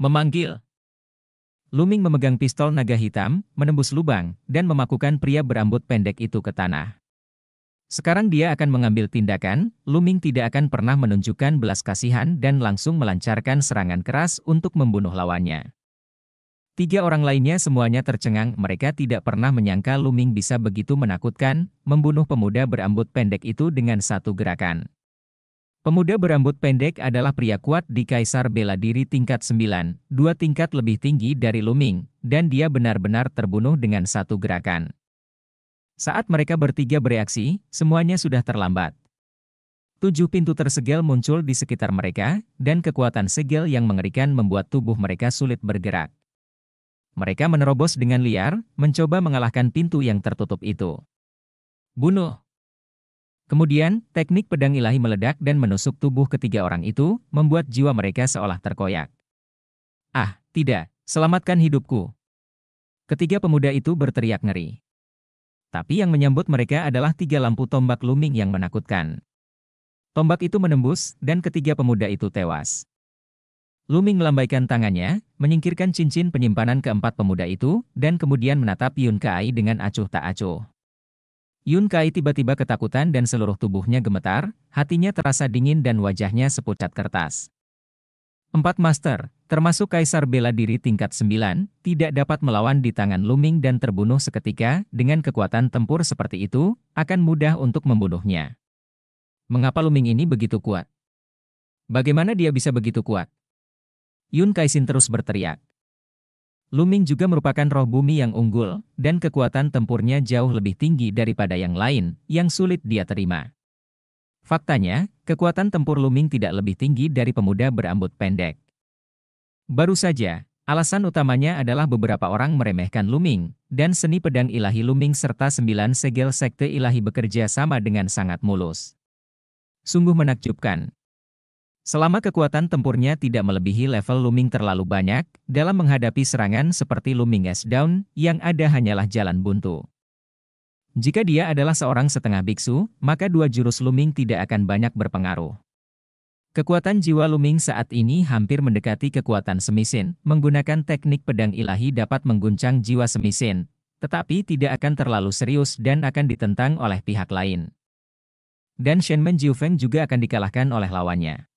Speaker 1: Memanggil. Luming memegang pistol naga hitam, menembus lubang, dan memakukan pria berambut pendek itu ke tanah. Sekarang dia akan mengambil tindakan, Luming tidak akan pernah menunjukkan belas kasihan dan langsung melancarkan serangan keras untuk membunuh lawannya. Tiga orang lainnya semuanya tercengang, mereka tidak pernah menyangka Luming bisa begitu menakutkan, membunuh pemuda berambut pendek itu dengan satu gerakan. Pemuda berambut pendek adalah pria kuat di Kaisar Bela Diri tingkat 9, dua tingkat lebih tinggi dari Luming, dan dia benar-benar terbunuh dengan satu gerakan. Saat mereka bertiga bereaksi, semuanya sudah terlambat. Tujuh pintu tersegel muncul di sekitar mereka, dan kekuatan segel yang mengerikan membuat tubuh mereka sulit bergerak. Mereka menerobos dengan liar, mencoba mengalahkan pintu yang tertutup itu. Bunuh! Kemudian, teknik pedang ilahi meledak dan menusuk tubuh ketiga orang itu, membuat jiwa mereka seolah terkoyak. Ah, tidak, selamatkan hidupku. Ketiga pemuda itu berteriak ngeri. Tapi yang menyambut mereka adalah tiga lampu tombak luming yang menakutkan. Tombak itu menembus, dan ketiga pemuda itu tewas. Luming melambaikan tangannya, menyingkirkan cincin penyimpanan keempat pemuda itu, dan kemudian menatap Yun Kai dengan acuh tak acuh. Yun Kai tiba-tiba ketakutan dan seluruh tubuhnya gemetar, hatinya terasa dingin dan wajahnya sepucat kertas. Empat master, termasuk kaisar bela diri tingkat 9, tidak dapat melawan di tangan Luming dan terbunuh seketika, dengan kekuatan tempur seperti itu, akan mudah untuk membunuhnya. Mengapa Luming ini begitu kuat? Bagaimana dia bisa begitu kuat? Yun Kaisin terus berteriak. Luming juga merupakan roh bumi yang unggul, dan kekuatan tempurnya jauh lebih tinggi daripada yang lain, yang sulit dia terima. Faktanya, kekuatan tempur Luming tidak lebih tinggi dari pemuda berambut pendek. Baru saja, alasan utamanya adalah beberapa orang meremehkan Luming, dan seni pedang ilahi Luming serta sembilan segel sekte ilahi bekerja sama dengan sangat mulus. Sungguh menakjubkan, Selama kekuatan tempurnya tidak melebihi level Luming terlalu banyak, dalam menghadapi serangan seperti Luming S Down, yang ada hanyalah jalan buntu. Jika dia adalah seorang setengah biksu, maka dua jurus Luming tidak akan banyak berpengaruh. Kekuatan jiwa Luming saat ini hampir mendekati kekuatan semisin, menggunakan teknik pedang ilahi dapat mengguncang jiwa semisin, tetapi tidak akan terlalu serius dan akan ditentang oleh pihak lain. Dan Shenmen Jiufeng juga akan dikalahkan oleh lawannya.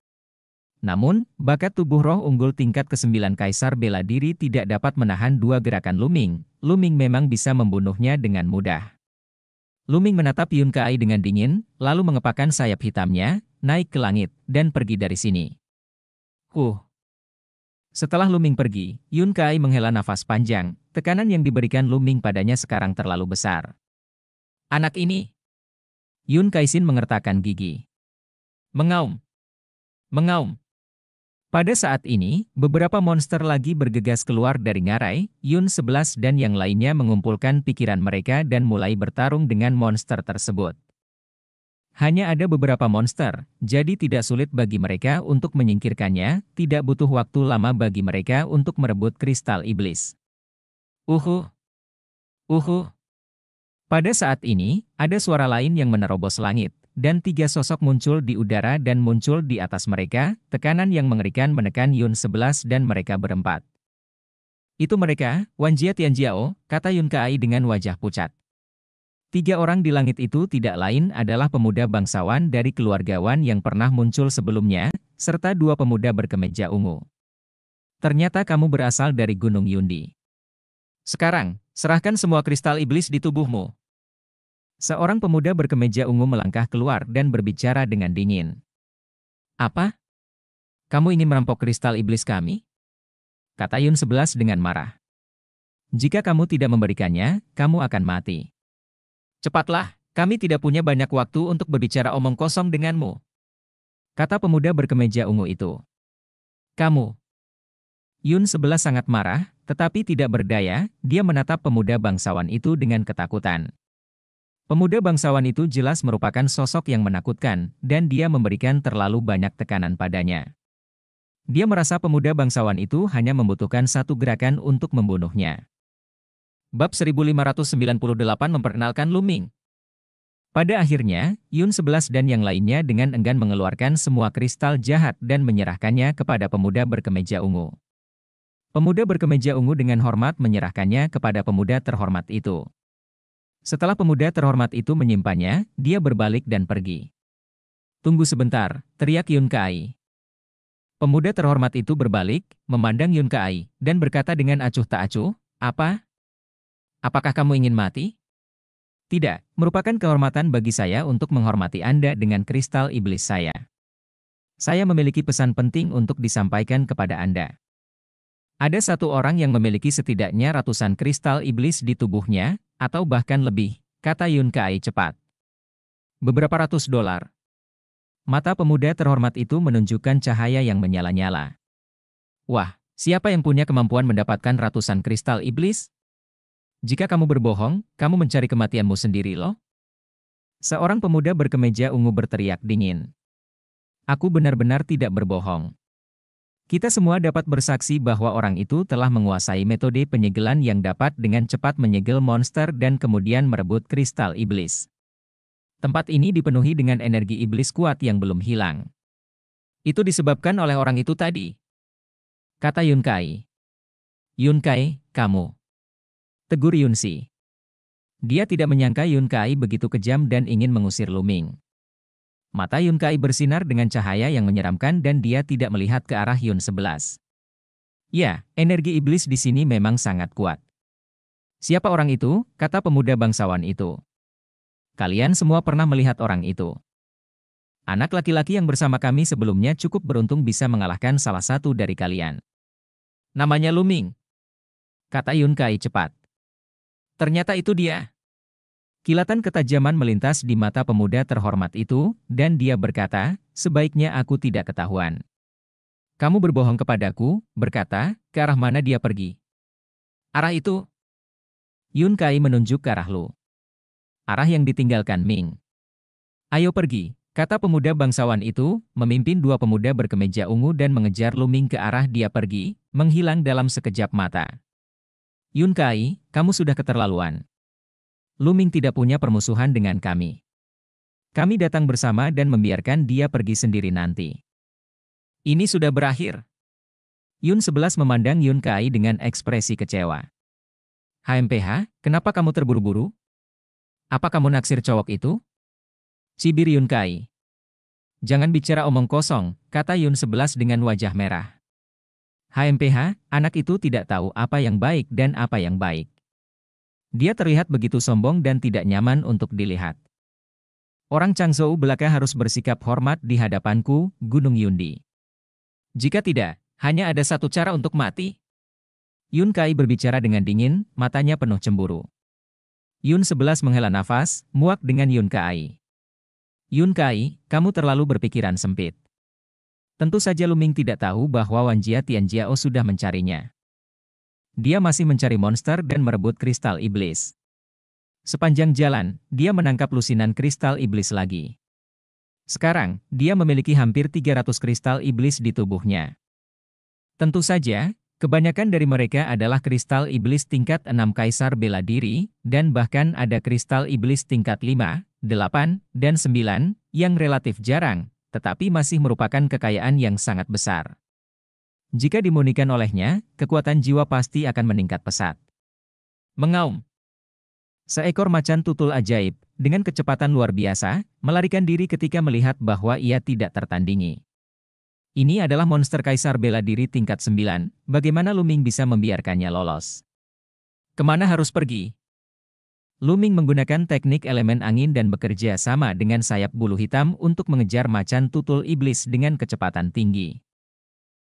Speaker 1: Namun, bakat tubuh roh unggul tingkat ke-9 Kaisar bela diri tidak dapat menahan dua gerakan Luming. Luming memang bisa membunuhnya dengan mudah. Luming menatap Yun Kai dengan dingin, lalu mengepakkan sayap hitamnya, naik ke langit, dan pergi dari sini. Huh. Setelah Luming pergi, Yun Kai menghela nafas panjang, tekanan yang diberikan Luming padanya sekarang terlalu besar. Anak ini. Yun Kaisin mengertakkan gigi. Mengaum. Mengaum. Pada saat ini, beberapa monster lagi bergegas keluar dari ngarai, Yun 11 dan yang lainnya mengumpulkan pikiran mereka dan mulai bertarung dengan monster tersebut. Hanya ada beberapa monster, jadi tidak sulit bagi mereka untuk menyingkirkannya, tidak butuh waktu lama bagi mereka untuk merebut kristal iblis. Uhuh. Uhuh. Pada saat ini, ada suara lain yang menerobos langit, dan tiga sosok muncul di udara dan muncul di atas mereka, tekanan yang mengerikan menekan Yun 11 dan mereka berempat. Itu mereka, Wan Jia Tianjiao, kata Yun Kai dengan wajah pucat. Tiga orang di langit itu tidak lain adalah pemuda bangsawan dari keluarga Wan yang pernah muncul sebelumnya, serta dua pemuda berkemeja ungu. Ternyata kamu berasal dari Gunung Yundi. Sekarang, serahkan semua kristal iblis di tubuhmu. Seorang pemuda berkemeja ungu melangkah keluar dan berbicara dengan dingin. Apa? Kamu ingin merampok kristal iblis kami? Kata Yun Sebelas dengan marah. Jika kamu tidak memberikannya, kamu akan mati. Cepatlah, kami tidak punya banyak waktu untuk berbicara omong kosong denganmu. Kata pemuda berkemeja ungu itu. Kamu. Yun Sebelas sangat marah, tetapi tidak berdaya, dia menatap pemuda bangsawan itu dengan ketakutan. Pemuda bangsawan itu jelas merupakan sosok yang menakutkan, dan dia memberikan terlalu banyak tekanan padanya. Dia merasa pemuda bangsawan itu hanya membutuhkan satu gerakan untuk membunuhnya. Bab 1598 memperkenalkan Luming. Pada akhirnya, Yun 11 dan yang lainnya dengan enggan mengeluarkan semua kristal jahat dan menyerahkannya kepada pemuda berkemeja ungu. Pemuda berkemeja ungu dengan hormat menyerahkannya kepada pemuda terhormat itu. Setelah pemuda terhormat itu menyimpannya, dia berbalik dan pergi. Tunggu sebentar, teriak Yun Kai. Pemuda terhormat itu berbalik, memandang Yun Kai, dan berkata dengan acuh tak acuh, apa? Apakah kamu ingin mati? Tidak, merupakan kehormatan bagi saya untuk menghormati Anda dengan kristal iblis saya. Saya memiliki pesan penting untuk disampaikan kepada Anda. Ada satu orang yang memiliki setidaknya ratusan kristal iblis di tubuhnya, atau bahkan lebih, kata Yun Kai cepat. Beberapa ratus dolar. Mata pemuda terhormat itu menunjukkan cahaya yang menyala-nyala. Wah, siapa yang punya kemampuan mendapatkan ratusan kristal iblis? Jika kamu berbohong, kamu mencari kematianmu sendiri loh. Seorang pemuda berkemeja ungu berteriak dingin. Aku benar-benar tidak berbohong. Kita semua dapat bersaksi bahwa orang itu telah menguasai metode penyegelan yang dapat dengan cepat menyegel monster dan kemudian merebut kristal iblis. Tempat ini dipenuhi dengan energi iblis kuat yang belum hilang. Itu disebabkan oleh orang itu tadi. Kata Yun Kai. Yun Kai, kamu. Tegur Yun Si. Dia tidak menyangka Yun Kai begitu kejam dan ingin mengusir Luming. Mata Yun Kai bersinar dengan cahaya yang menyeramkan dan dia tidak melihat ke arah Yun 11. Ya, energi iblis di sini memang sangat kuat. Siapa orang itu? kata pemuda bangsawan itu. Kalian semua pernah melihat orang itu. Anak laki-laki yang bersama kami sebelumnya cukup beruntung bisa mengalahkan salah satu dari kalian. Namanya Luming. Kata Yun Kai cepat. Ternyata itu dia. Kilatan ketajaman melintas di mata pemuda terhormat itu, dan dia berkata, sebaiknya aku tidak ketahuan. Kamu berbohong kepadaku, berkata, ke arah mana dia pergi. Arah itu. Yun Kai menunjuk ke arah Lu. Arah yang ditinggalkan Ming. Ayo pergi, kata pemuda bangsawan itu, memimpin dua pemuda berkemeja ungu dan mengejar Lu Ming ke arah dia pergi, menghilang dalam sekejap mata. Yun Kai, kamu sudah keterlaluan. Luming tidak punya permusuhan dengan kami. Kami datang bersama dan membiarkan dia pergi sendiri nanti. Ini sudah berakhir. Yun 11 memandang Yun Kai dengan ekspresi kecewa. HMPH, kenapa kamu terburu-buru? Apa kamu naksir cowok itu? Cibir Yun Kai. Jangan bicara omong kosong, kata Yun 11 dengan wajah merah. HMPH, anak itu tidak tahu apa yang baik dan apa yang baik. Dia terlihat begitu sombong dan tidak nyaman untuk dilihat. Orang Changzhou belaka harus bersikap hormat di hadapanku, Gunung Yundi. Jika tidak, hanya ada satu cara untuk mati. Yun Kai berbicara dengan dingin, matanya penuh cemburu. Yun Sebelas menghela nafas, muak dengan Yun Kai. Yun Kai, kamu terlalu berpikiran sempit. Tentu saja Luming tidak tahu bahwa Wan Jia Tian Jiao sudah mencarinya dia masih mencari monster dan merebut kristal iblis. Sepanjang jalan, dia menangkap lusinan kristal iblis lagi. Sekarang, dia memiliki hampir 300 kristal iblis di tubuhnya. Tentu saja, kebanyakan dari mereka adalah kristal iblis tingkat 6 kaisar bela diri, dan bahkan ada kristal iblis tingkat 5, 8, dan 9, yang relatif jarang, tetapi masih merupakan kekayaan yang sangat besar. Jika dimunikan olehnya, kekuatan jiwa pasti akan meningkat pesat. Mengaum Seekor macan tutul ajaib, dengan kecepatan luar biasa, melarikan diri ketika melihat bahwa ia tidak tertandingi. Ini adalah monster kaisar bela diri tingkat 9, bagaimana Luming bisa membiarkannya lolos. Kemana harus pergi? Luming menggunakan teknik elemen angin dan bekerja sama dengan sayap bulu hitam untuk mengejar macan tutul iblis dengan kecepatan tinggi.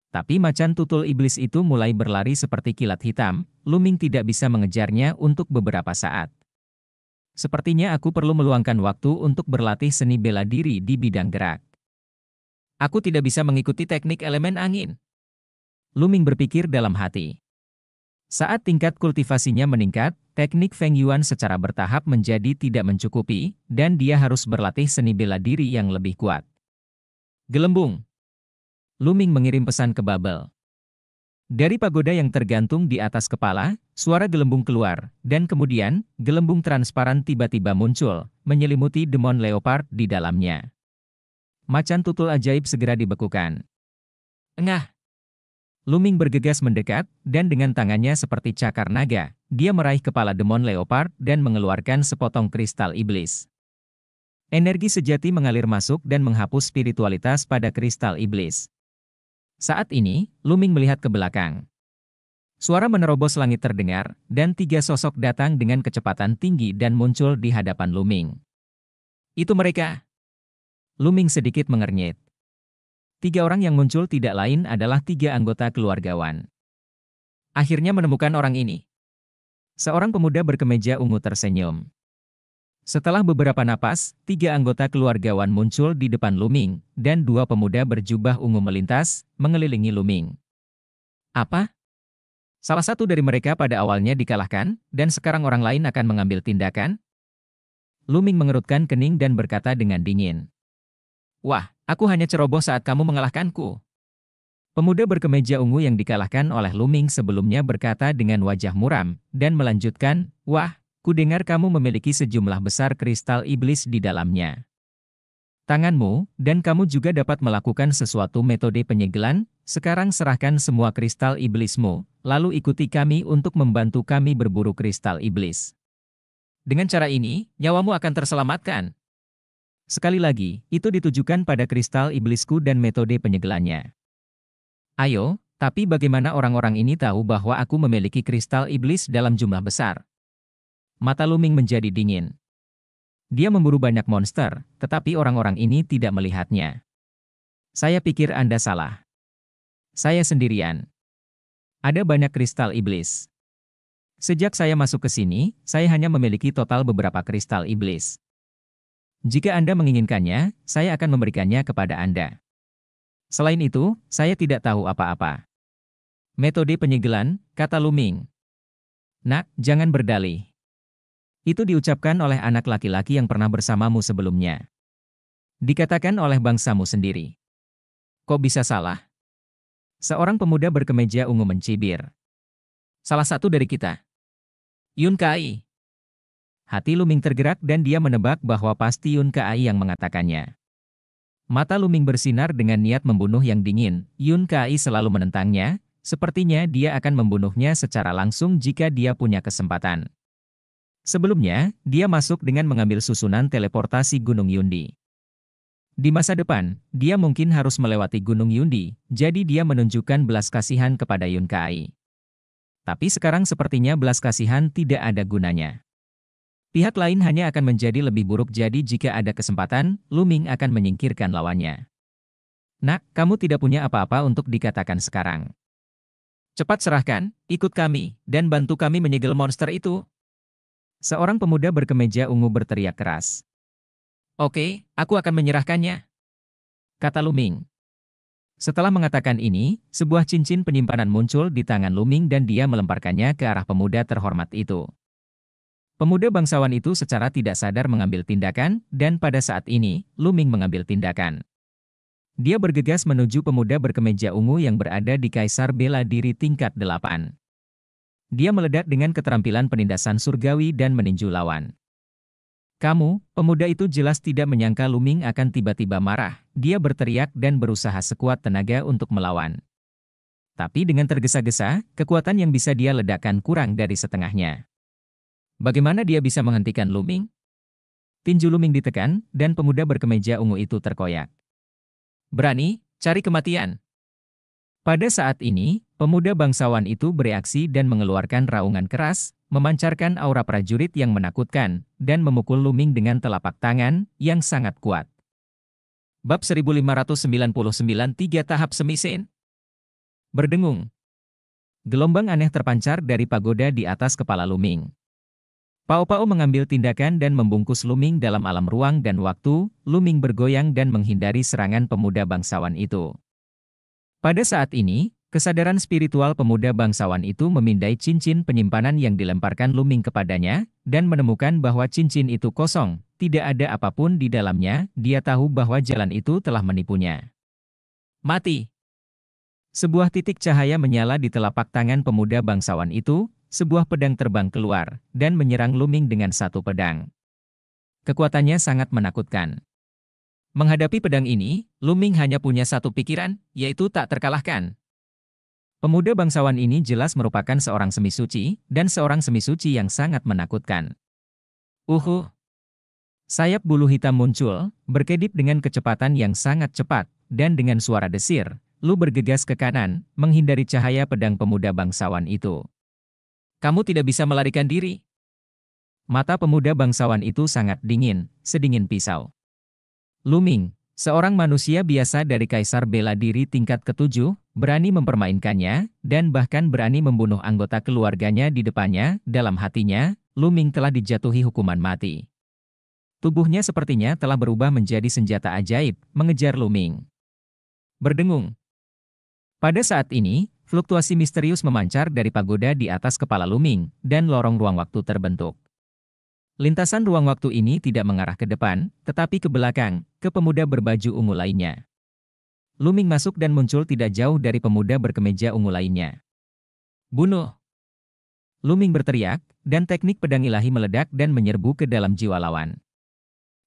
Speaker 1: Tapi macan tutul iblis itu mulai berlari seperti kilat hitam, Luming tidak bisa mengejarnya untuk beberapa saat. Sepertinya aku perlu meluangkan waktu untuk berlatih seni bela diri di bidang gerak. Aku tidak bisa mengikuti teknik elemen angin. Luming berpikir dalam hati. Saat tingkat kultivasinya meningkat, teknik Feng Yuan secara bertahap menjadi tidak mencukupi, dan dia harus berlatih seni bela diri yang lebih kuat. Gelembung Luming mengirim pesan ke Bubble. Dari pagoda yang tergantung di atas kepala, suara gelembung keluar, dan kemudian, gelembung transparan tiba-tiba muncul, menyelimuti demon leopard di dalamnya. Macan tutul ajaib segera dibekukan. Engah! Luming bergegas mendekat, dan dengan tangannya seperti cakar naga, dia meraih kepala demon leopard dan mengeluarkan sepotong kristal iblis. Energi sejati mengalir masuk dan menghapus spiritualitas pada kristal iblis. Saat ini, Luming melihat ke belakang. Suara menerobos langit terdengar, dan tiga sosok datang dengan kecepatan tinggi dan muncul di hadapan Luming. Itu mereka. Luming sedikit mengernyit. Tiga orang yang muncul tidak lain adalah tiga anggota keluarga Wan. Akhirnya menemukan orang ini. Seorang pemuda berkemeja ungu tersenyum. Setelah beberapa napas, tiga anggota keluarga Wan muncul di depan Luming, dan dua pemuda berjubah ungu melintas, mengelilingi Luming. Apa? Salah satu dari mereka pada awalnya dikalahkan, dan sekarang orang lain akan mengambil tindakan? Luming mengerutkan kening dan berkata dengan dingin. Wah, aku hanya ceroboh saat kamu mengalahkanku. Pemuda berkemeja ungu yang dikalahkan oleh Luming sebelumnya berkata dengan wajah muram, dan melanjutkan, Wah, Kudengar kamu memiliki sejumlah besar kristal iblis di dalamnya. Tanganmu, dan kamu juga dapat melakukan sesuatu metode penyegelan, sekarang serahkan semua kristal iblismu, lalu ikuti kami untuk membantu kami berburu kristal iblis. Dengan cara ini, nyawamu akan terselamatkan. Sekali lagi, itu ditujukan pada kristal iblisku dan metode penyegelannya. Ayo, tapi bagaimana orang-orang ini tahu bahwa aku memiliki kristal iblis dalam jumlah besar? mata Luming menjadi dingin. Dia memburu banyak monster, tetapi orang-orang ini tidak melihatnya. Saya pikir Anda salah. Saya sendirian. Ada banyak kristal iblis. Sejak saya masuk ke sini, saya hanya memiliki total beberapa kristal iblis. Jika Anda menginginkannya, saya akan memberikannya kepada Anda. Selain itu, saya tidak tahu apa-apa. Metode penyegelan, kata Luming. Nak, jangan berdalih. Itu diucapkan oleh anak laki-laki yang pernah bersamamu sebelumnya. Dikatakan oleh bangsamu sendiri. Kok bisa salah? Seorang pemuda berkemeja ungu mencibir. Salah satu dari kita. Yun Kai. Hati Luming tergerak dan dia menebak bahwa pasti Yun Kai yang mengatakannya. Mata Luming bersinar dengan niat membunuh yang dingin. Yun Kai selalu menentangnya, sepertinya dia akan membunuhnya secara langsung jika dia punya kesempatan. Sebelumnya, dia masuk dengan mengambil susunan teleportasi Gunung Yundi. Di masa depan, dia mungkin harus melewati Gunung Yundi, jadi dia menunjukkan belas kasihan kepada Yun Kai. Tapi sekarang sepertinya belas kasihan tidak ada gunanya. Pihak lain hanya akan menjadi lebih buruk jadi jika ada kesempatan, Luming akan menyingkirkan lawannya. Nak, kamu tidak punya apa-apa untuk dikatakan sekarang. Cepat serahkan, ikut kami, dan bantu kami menyegel monster itu, Seorang pemuda berkemeja ungu berteriak keras. Oke, aku akan menyerahkannya. Kata Luming. Setelah mengatakan ini, sebuah cincin penyimpanan muncul di tangan Luming dan dia melemparkannya ke arah pemuda terhormat itu. Pemuda bangsawan itu secara tidak sadar mengambil tindakan, dan pada saat ini, Luming mengambil tindakan. Dia bergegas menuju pemuda berkemeja ungu yang berada di Kaisar Bela Diri tingkat 8. Dia meledak dengan keterampilan penindasan surgawi dan meninju lawan. Kamu, pemuda itu jelas tidak menyangka Luming akan tiba-tiba marah. Dia berteriak dan berusaha sekuat tenaga untuk melawan. Tapi dengan tergesa-gesa, kekuatan yang bisa dia ledakan kurang dari setengahnya. Bagaimana dia bisa menghentikan Luming? Tinju Luming ditekan, dan pemuda berkemeja ungu itu terkoyak. Berani, cari kematian. Pada saat ini, pemuda bangsawan itu bereaksi dan mengeluarkan raungan keras, memancarkan aura prajurit yang menakutkan, dan memukul Luming dengan telapak tangan yang sangat kuat. Bab 1599 Tiga Tahap Semisen Berdengung Gelombang aneh terpancar dari pagoda di atas kepala Luming. Pao Pao mengambil tindakan dan membungkus Luming dalam alam ruang dan waktu, Luming bergoyang dan menghindari serangan pemuda bangsawan itu. Pada saat ini, kesadaran spiritual pemuda bangsawan itu memindai cincin penyimpanan yang dilemparkan Luming kepadanya, dan menemukan bahwa cincin itu kosong, tidak ada apapun di dalamnya, dia tahu bahwa jalan itu telah menipunya. Mati! Sebuah titik cahaya menyala di telapak tangan pemuda bangsawan itu, sebuah pedang terbang keluar, dan menyerang Luming dengan satu pedang. Kekuatannya sangat menakutkan. Menghadapi pedang ini, Luming hanya punya satu pikiran, yaitu tak terkalahkan. Pemuda bangsawan ini jelas merupakan seorang semi suci, dan seorang semi suci yang sangat menakutkan. Uhuh. Sayap bulu hitam muncul, berkedip dengan kecepatan yang sangat cepat, dan dengan suara desir, Lu bergegas ke kanan, menghindari cahaya pedang pemuda bangsawan itu. Kamu tidak bisa melarikan diri. Mata pemuda bangsawan itu sangat dingin, sedingin pisau. Luming, seorang manusia biasa dari kaisar bela diri tingkat ketujuh, berani mempermainkannya, dan bahkan berani membunuh anggota keluarganya di depannya, dalam hatinya, Luming telah dijatuhi hukuman mati. Tubuhnya sepertinya telah berubah menjadi senjata ajaib, mengejar Luming. Berdengung. Pada saat ini, fluktuasi misterius memancar dari pagoda di atas kepala Luming, dan lorong ruang waktu terbentuk. Lintasan ruang waktu ini tidak mengarah ke depan, tetapi ke belakang, ke pemuda berbaju ungu lainnya. Luming masuk dan muncul tidak jauh dari pemuda berkemeja ungu lainnya. Bunuh! Luming berteriak, dan teknik pedang ilahi meledak dan menyerbu ke dalam jiwa lawan.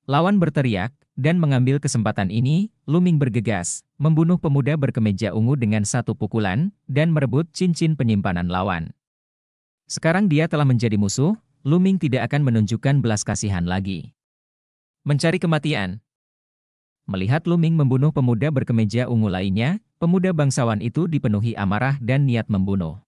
Speaker 1: Lawan berteriak, dan mengambil kesempatan ini, Luming bergegas, membunuh pemuda berkemeja ungu dengan satu pukulan, dan merebut cincin penyimpanan lawan. Sekarang dia telah menjadi musuh, Luming tidak akan menunjukkan belas kasihan lagi. Mencari kematian Melihat Luming membunuh pemuda berkemeja ungu lainnya, pemuda bangsawan itu dipenuhi amarah dan niat membunuh.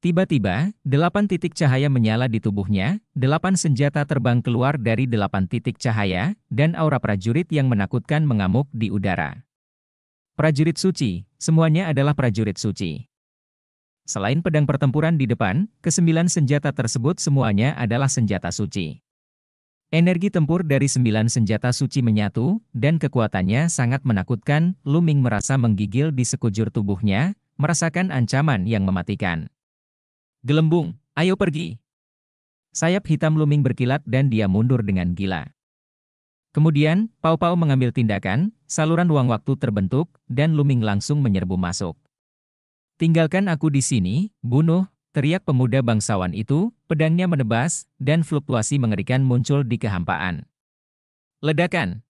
Speaker 1: Tiba-tiba, delapan titik cahaya menyala di tubuhnya, delapan senjata terbang keluar dari delapan titik cahaya, dan aura prajurit yang menakutkan mengamuk di udara. Prajurit suci, semuanya adalah prajurit suci. Selain pedang pertempuran di depan, kesembilan senjata tersebut semuanya adalah senjata suci. Energi tempur dari sembilan senjata suci menyatu, dan kekuatannya sangat menakutkan, Luming merasa menggigil di sekujur tubuhnya, merasakan ancaman yang mematikan. Gelembung, ayo pergi! Sayap hitam Luming berkilat dan dia mundur dengan gila. Kemudian, Pau Pau mengambil tindakan, saluran ruang waktu terbentuk, dan Luming langsung menyerbu masuk. Tinggalkan aku di sini, bunuh, teriak pemuda bangsawan itu, pedangnya menebas, dan fluktuasi mengerikan muncul di kehampaan. Ledakan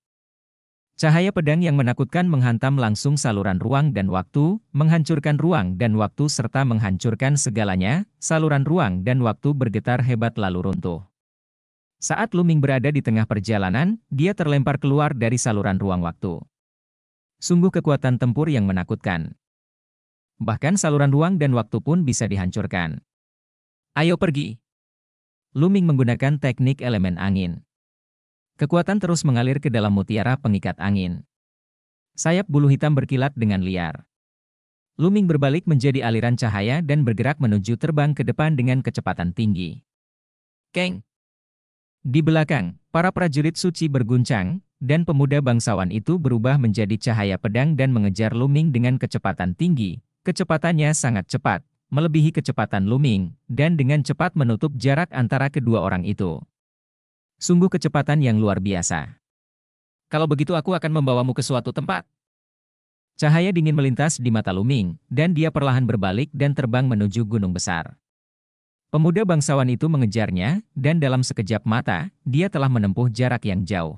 Speaker 1: Cahaya pedang yang menakutkan menghantam langsung saluran ruang dan waktu, menghancurkan ruang dan waktu serta menghancurkan segalanya, saluran ruang dan waktu bergetar hebat lalu runtuh. Saat Luming berada di tengah perjalanan, dia terlempar keluar dari saluran ruang waktu. Sungguh kekuatan tempur yang menakutkan. Bahkan saluran ruang dan waktu pun bisa dihancurkan. Ayo pergi. Luming menggunakan teknik elemen angin. Kekuatan terus mengalir ke dalam mutiara pengikat angin. Sayap bulu hitam berkilat dengan liar. Luming berbalik menjadi aliran cahaya dan bergerak menuju terbang ke depan dengan kecepatan tinggi. Keng! Di belakang, para prajurit suci berguncang, dan pemuda bangsawan itu berubah menjadi cahaya pedang dan mengejar Luming dengan kecepatan tinggi, Kecepatannya sangat cepat, melebihi kecepatan Luming, dan dengan cepat menutup jarak antara kedua orang itu. Sungguh kecepatan yang luar biasa. Kalau begitu aku akan membawamu ke suatu tempat. Cahaya dingin melintas di mata Luming, dan dia perlahan berbalik dan terbang menuju gunung besar. Pemuda bangsawan itu mengejarnya, dan dalam sekejap mata, dia telah menempuh jarak yang jauh.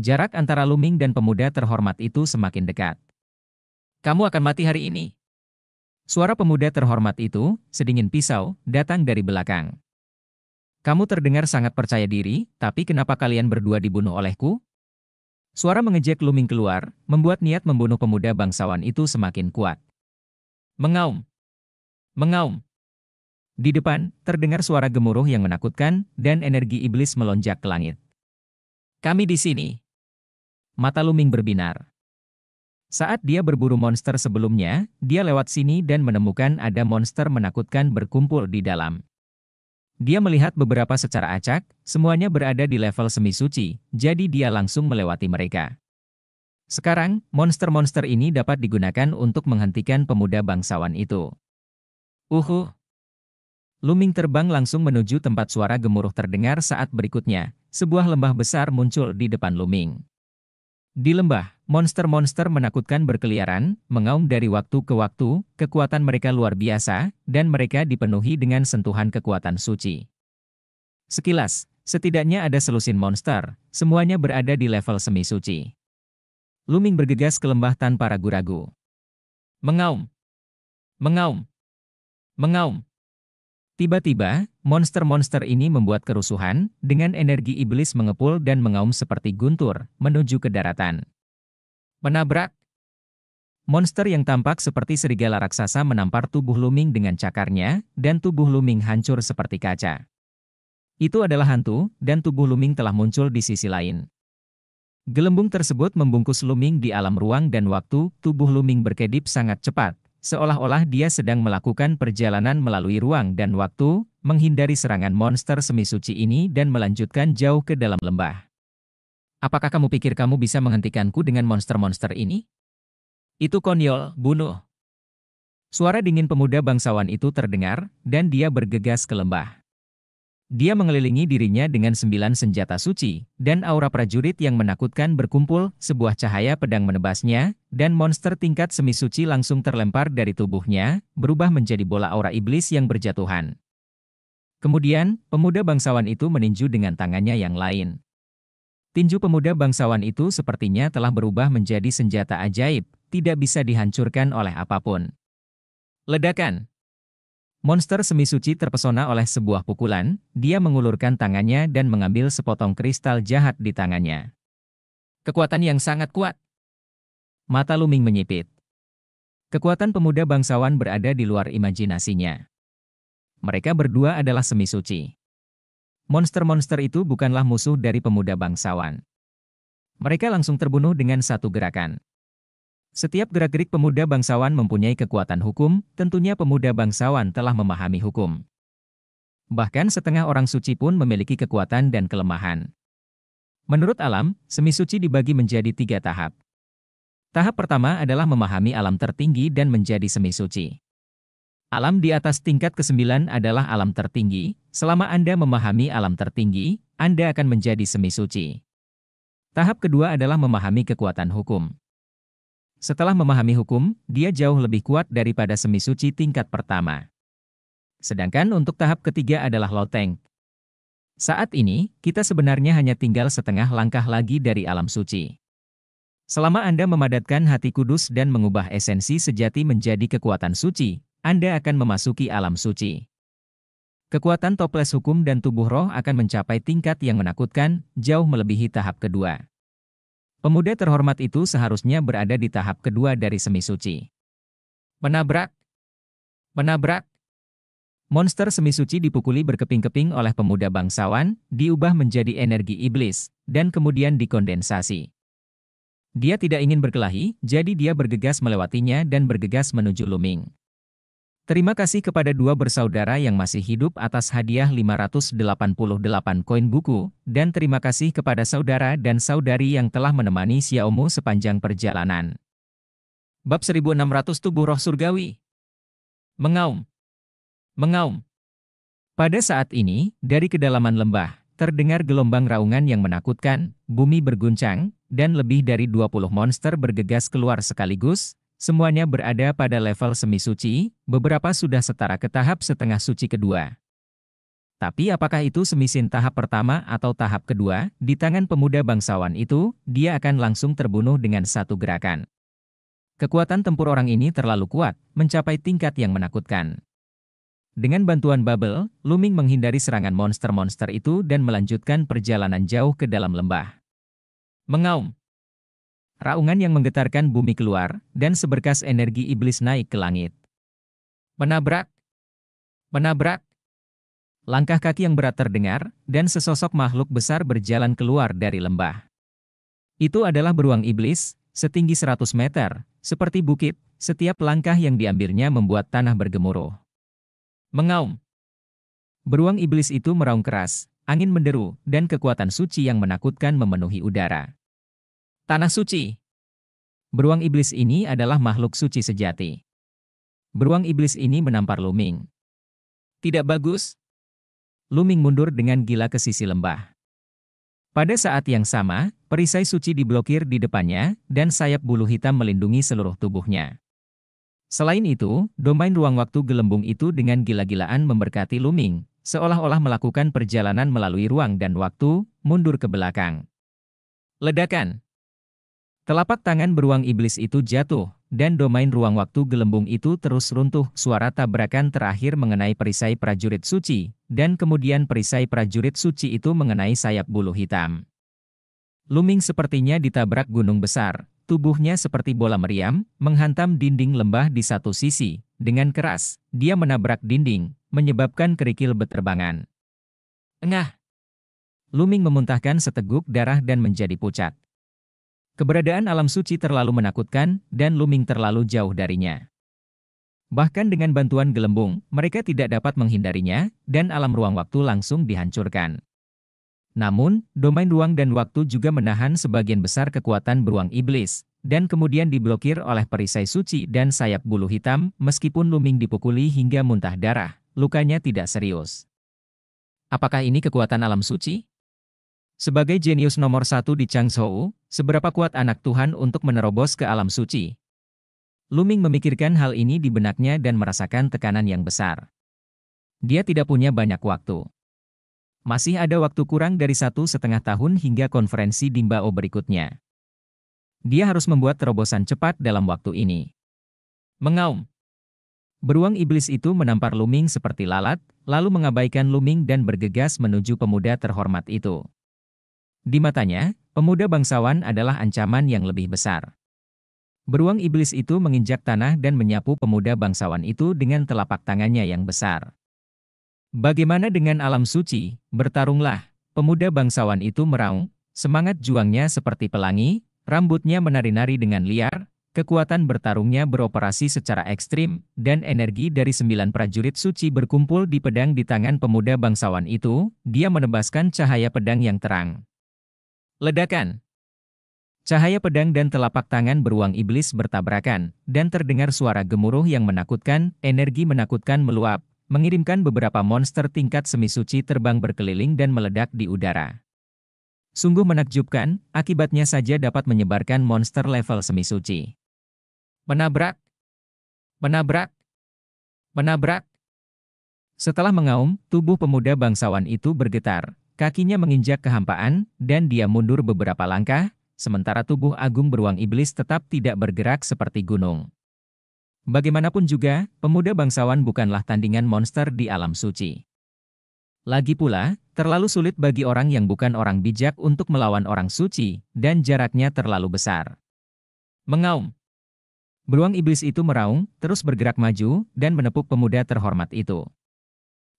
Speaker 1: Jarak antara Luming dan pemuda terhormat itu semakin dekat. Kamu akan mati hari ini. Suara pemuda terhormat itu, sedingin pisau, datang dari belakang. Kamu terdengar sangat percaya diri, tapi kenapa kalian berdua dibunuh olehku? Suara mengejek Luming keluar, membuat niat membunuh pemuda bangsawan itu semakin kuat. Mengaum. Mengaum. Di depan, terdengar suara gemuruh yang menakutkan, dan energi iblis melonjak ke langit. Kami di sini. Mata Luming berbinar. Saat dia berburu monster sebelumnya, dia lewat sini dan menemukan ada monster menakutkan berkumpul di dalam. Dia melihat beberapa secara acak, semuanya berada di level semi-suci, jadi dia langsung melewati mereka. Sekarang, monster-monster ini dapat digunakan untuk menghentikan pemuda bangsawan itu. Uhuh! Luming terbang langsung menuju tempat suara gemuruh terdengar saat berikutnya, sebuah lembah besar muncul di depan Luming. Di lembah, Monster-monster menakutkan berkeliaran, mengaum dari waktu ke waktu, kekuatan mereka luar biasa, dan mereka dipenuhi dengan sentuhan kekuatan suci. Sekilas, setidaknya ada selusin monster, semuanya berada di level semi-suci. Luming bergegas ke lembah tanpa ragu-ragu. Mengaum. Mengaum. Mengaum. Tiba-tiba, monster-monster ini membuat kerusuhan, dengan energi iblis mengepul dan mengaum seperti guntur, menuju ke daratan. Menabrak. Monster yang tampak seperti serigala raksasa menampar tubuh Luming dengan cakarnya, dan tubuh Luming hancur seperti kaca. Itu adalah hantu, dan tubuh Luming telah muncul di sisi lain. Gelembung tersebut membungkus Luming di alam ruang dan waktu, tubuh Luming berkedip sangat cepat, seolah-olah dia sedang melakukan perjalanan melalui ruang dan waktu, menghindari serangan monster semisuci ini dan melanjutkan jauh ke dalam lembah. Apakah kamu pikir kamu bisa menghentikanku dengan monster-monster ini? Itu konyol, bunuh. Suara dingin pemuda bangsawan itu terdengar, dan dia bergegas ke lembah. Dia mengelilingi dirinya dengan sembilan senjata suci, dan aura prajurit yang menakutkan berkumpul, sebuah cahaya pedang menebasnya, dan monster tingkat semi-suci langsung terlempar dari tubuhnya, berubah menjadi bola aura iblis yang berjatuhan. Kemudian, pemuda bangsawan itu meninju dengan tangannya yang lain. Tinju pemuda bangsawan itu sepertinya telah berubah menjadi senjata ajaib, tidak bisa dihancurkan oleh apapun. Ledakan Monster semi suci terpesona oleh sebuah pukulan, dia mengulurkan tangannya dan mengambil sepotong kristal jahat di tangannya. Kekuatan yang sangat kuat. Mata Luming menyipit. Kekuatan pemuda bangsawan berada di luar imajinasinya. Mereka berdua adalah semi suci. Monster-monster itu bukanlah musuh dari pemuda bangsawan. Mereka langsung terbunuh dengan satu gerakan. Setiap gerak-gerik pemuda bangsawan mempunyai kekuatan hukum, tentunya pemuda bangsawan telah memahami hukum. Bahkan setengah orang suci pun memiliki kekuatan dan kelemahan. Menurut alam, semi suci dibagi menjadi tiga tahap. Tahap pertama adalah memahami alam tertinggi dan menjadi semi suci. Alam di atas tingkat ke-9 adalah alam tertinggi. Selama Anda memahami alam tertinggi, Anda akan menjadi semi-suci. Tahap kedua adalah memahami kekuatan hukum. Setelah memahami hukum, dia jauh lebih kuat daripada semi-suci tingkat pertama. Sedangkan untuk tahap ketiga adalah loteng. Saat ini, kita sebenarnya hanya tinggal setengah langkah lagi dari alam suci. Selama Anda memadatkan hati kudus dan mengubah esensi sejati menjadi kekuatan suci, anda akan memasuki alam suci. Kekuatan toples hukum dan tubuh roh akan mencapai tingkat yang menakutkan, jauh melebihi tahap kedua. Pemuda terhormat itu seharusnya berada di tahap kedua dari semi suci. Menabrak. Menabrak. Monster semi suci dipukuli berkeping-keping oleh pemuda bangsawan, diubah menjadi energi iblis, dan kemudian dikondensasi. Dia tidak ingin berkelahi, jadi dia bergegas melewatinya dan bergegas menuju Luming. Terima kasih kepada dua bersaudara yang masih hidup atas hadiah 588 koin buku, dan terima kasih kepada saudara dan saudari yang telah menemani Xiaomu sepanjang perjalanan. Bab 1600 Tubuh Roh Surgawi Mengaum Mengaum Pada saat ini, dari kedalaman lembah, terdengar gelombang raungan yang menakutkan, bumi berguncang, dan lebih dari 20 monster bergegas keluar sekaligus, Semuanya berada pada level semi-suci, beberapa sudah setara ke tahap setengah suci kedua. Tapi apakah itu semisin tahap pertama atau tahap kedua, di tangan pemuda bangsawan itu, dia akan langsung terbunuh dengan satu gerakan. Kekuatan tempur orang ini terlalu kuat, mencapai tingkat yang menakutkan. Dengan bantuan bubble, Luming menghindari serangan monster-monster itu dan melanjutkan perjalanan jauh ke dalam lembah. Mengaum, Raungan yang menggetarkan bumi keluar, dan seberkas energi iblis naik ke langit. Menabrak. Menabrak. Langkah kaki yang berat terdengar, dan sesosok makhluk besar berjalan keluar dari lembah. Itu adalah beruang iblis, setinggi 100 meter, seperti bukit, setiap langkah yang diambilnya membuat tanah bergemuruh. Mengaum. Beruang iblis itu meraung keras, angin menderu, dan kekuatan suci yang menakutkan memenuhi udara. Tanah Suci Beruang iblis ini adalah makhluk suci sejati. Beruang iblis ini menampar Luming. Tidak bagus. Luming mundur dengan gila ke sisi lembah. Pada saat yang sama, perisai suci diblokir di depannya, dan sayap bulu hitam melindungi seluruh tubuhnya. Selain itu, domain ruang waktu gelembung itu dengan gila-gilaan memberkati Luming, seolah-olah melakukan perjalanan melalui ruang dan waktu, mundur ke belakang. Ledakan Telapak tangan beruang iblis itu jatuh, dan domain ruang waktu gelembung itu terus runtuh. Suara tabrakan terakhir mengenai perisai prajurit suci, dan kemudian perisai prajurit suci itu mengenai sayap bulu hitam. Luming sepertinya ditabrak gunung besar, tubuhnya seperti bola meriam, menghantam dinding lembah di satu sisi. Dengan keras, dia menabrak dinding, menyebabkan kerikil beterbangan. Engah! Luming memuntahkan seteguk darah dan menjadi pucat. Keberadaan alam suci terlalu menakutkan, dan Luming terlalu jauh darinya. Bahkan dengan bantuan gelembung, mereka tidak dapat menghindarinya, dan alam ruang waktu langsung dihancurkan. Namun, domain ruang dan waktu juga menahan sebagian besar kekuatan beruang iblis, dan kemudian diblokir oleh perisai suci dan sayap bulu hitam, meskipun Luming dipukuli hingga muntah darah, lukanya tidak serius. Apakah ini kekuatan alam suci? Sebagai jenius nomor satu di Changzhou, seberapa kuat anak Tuhan untuk menerobos ke alam suci? Luming memikirkan hal ini di benaknya dan merasakan tekanan yang besar. Dia tidak punya banyak waktu. Masih ada waktu kurang dari satu setengah tahun hingga konferensi Dimbao berikutnya. Dia harus membuat terobosan cepat dalam waktu ini. Mengaum. Beruang iblis itu menampar Luming seperti lalat, lalu mengabaikan Luming dan bergegas menuju pemuda terhormat itu. Di matanya, pemuda bangsawan adalah ancaman yang lebih besar. Beruang iblis itu menginjak tanah dan menyapu pemuda bangsawan itu dengan telapak tangannya yang besar. Bagaimana dengan alam suci? Bertarunglah. Pemuda bangsawan itu meraung, semangat juangnya seperti pelangi, rambutnya menari-nari dengan liar, kekuatan bertarungnya beroperasi secara ekstrim, dan energi dari sembilan prajurit suci berkumpul di pedang di tangan pemuda bangsawan itu, dia menebaskan cahaya pedang yang terang. Ledakan. Cahaya pedang dan telapak tangan beruang iblis bertabrakan, dan terdengar suara gemuruh yang menakutkan, energi menakutkan meluap, mengirimkan beberapa monster tingkat semisuci terbang berkeliling dan meledak di udara. Sungguh menakjubkan, akibatnya saja dapat menyebarkan monster level semisuci. Menabrak. Menabrak. Menabrak. Setelah mengaum, tubuh pemuda bangsawan itu bergetar, Kakinya menginjak kehampaan, dan dia mundur beberapa langkah, sementara tubuh agung beruang iblis tetap tidak bergerak seperti gunung. Bagaimanapun juga, pemuda bangsawan bukanlah tandingan monster di alam suci. Lagi pula, terlalu sulit bagi orang yang bukan orang bijak untuk melawan orang suci, dan jaraknya terlalu besar. Mengaum. Beruang iblis itu meraung, terus bergerak maju, dan menepuk pemuda terhormat itu.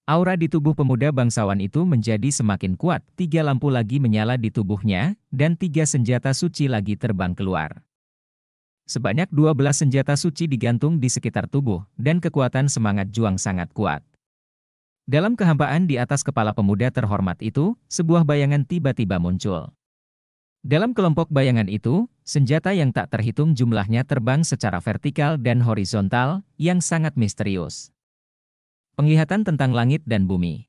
Speaker 1: Aura di tubuh pemuda bangsawan itu menjadi semakin kuat, tiga lampu lagi menyala di tubuhnya, dan tiga senjata suci lagi terbang keluar. Sebanyak dua belas senjata suci digantung di sekitar tubuh, dan kekuatan semangat juang sangat kuat. Dalam kehampaan di atas kepala pemuda terhormat itu, sebuah bayangan tiba-tiba muncul. Dalam kelompok bayangan itu, senjata yang tak terhitung jumlahnya terbang secara vertikal dan horizontal, yang sangat misterius. Penglihatan tentang langit dan bumi.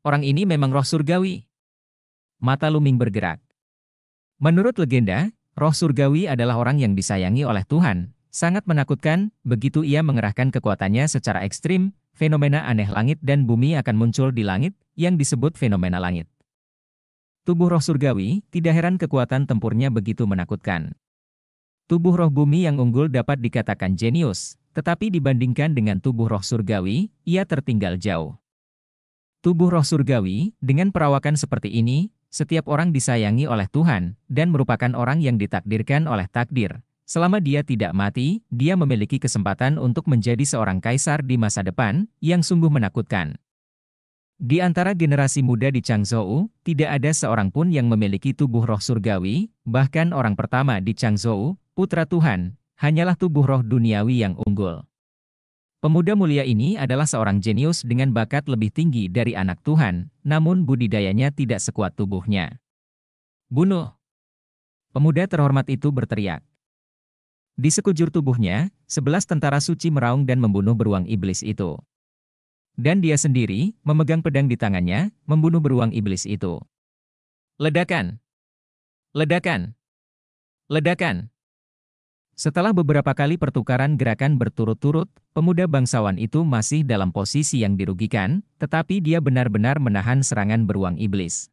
Speaker 1: Orang ini memang roh surgawi. Mata Luming bergerak. Menurut legenda, roh surgawi adalah orang yang disayangi oleh Tuhan. Sangat menakutkan, begitu ia mengerahkan kekuatannya secara ekstrim, fenomena aneh langit dan bumi akan muncul di langit, yang disebut fenomena langit. Tubuh roh surgawi, tidak heran kekuatan tempurnya begitu menakutkan. Tubuh roh bumi yang unggul dapat dikatakan jenius, tetapi dibandingkan dengan tubuh roh surgawi, ia tertinggal jauh. Tubuh roh surgawi, dengan perawakan seperti ini, setiap orang disayangi oleh Tuhan, dan merupakan orang yang ditakdirkan oleh takdir. Selama dia tidak mati, dia memiliki kesempatan untuk menjadi seorang kaisar di masa depan, yang sungguh menakutkan. Di antara generasi muda di Changzhou, tidak ada seorang pun yang memiliki tubuh roh surgawi, bahkan orang pertama di Changzhou, putra Tuhan, hanyalah tubuh roh duniawi yang unggul. Pemuda mulia ini adalah seorang jenius dengan bakat lebih tinggi dari anak Tuhan, namun budidayanya tidak sekuat tubuhnya. Bunuh! Pemuda terhormat itu berteriak. Di sekujur tubuhnya, sebelas tentara suci meraung dan membunuh beruang iblis itu. Dan dia sendiri, memegang pedang di tangannya, membunuh beruang iblis itu. Ledakan! Ledakan! Ledakan! Setelah beberapa kali pertukaran gerakan berturut-turut, pemuda bangsawan itu masih dalam posisi yang dirugikan, tetapi dia benar-benar menahan serangan beruang iblis.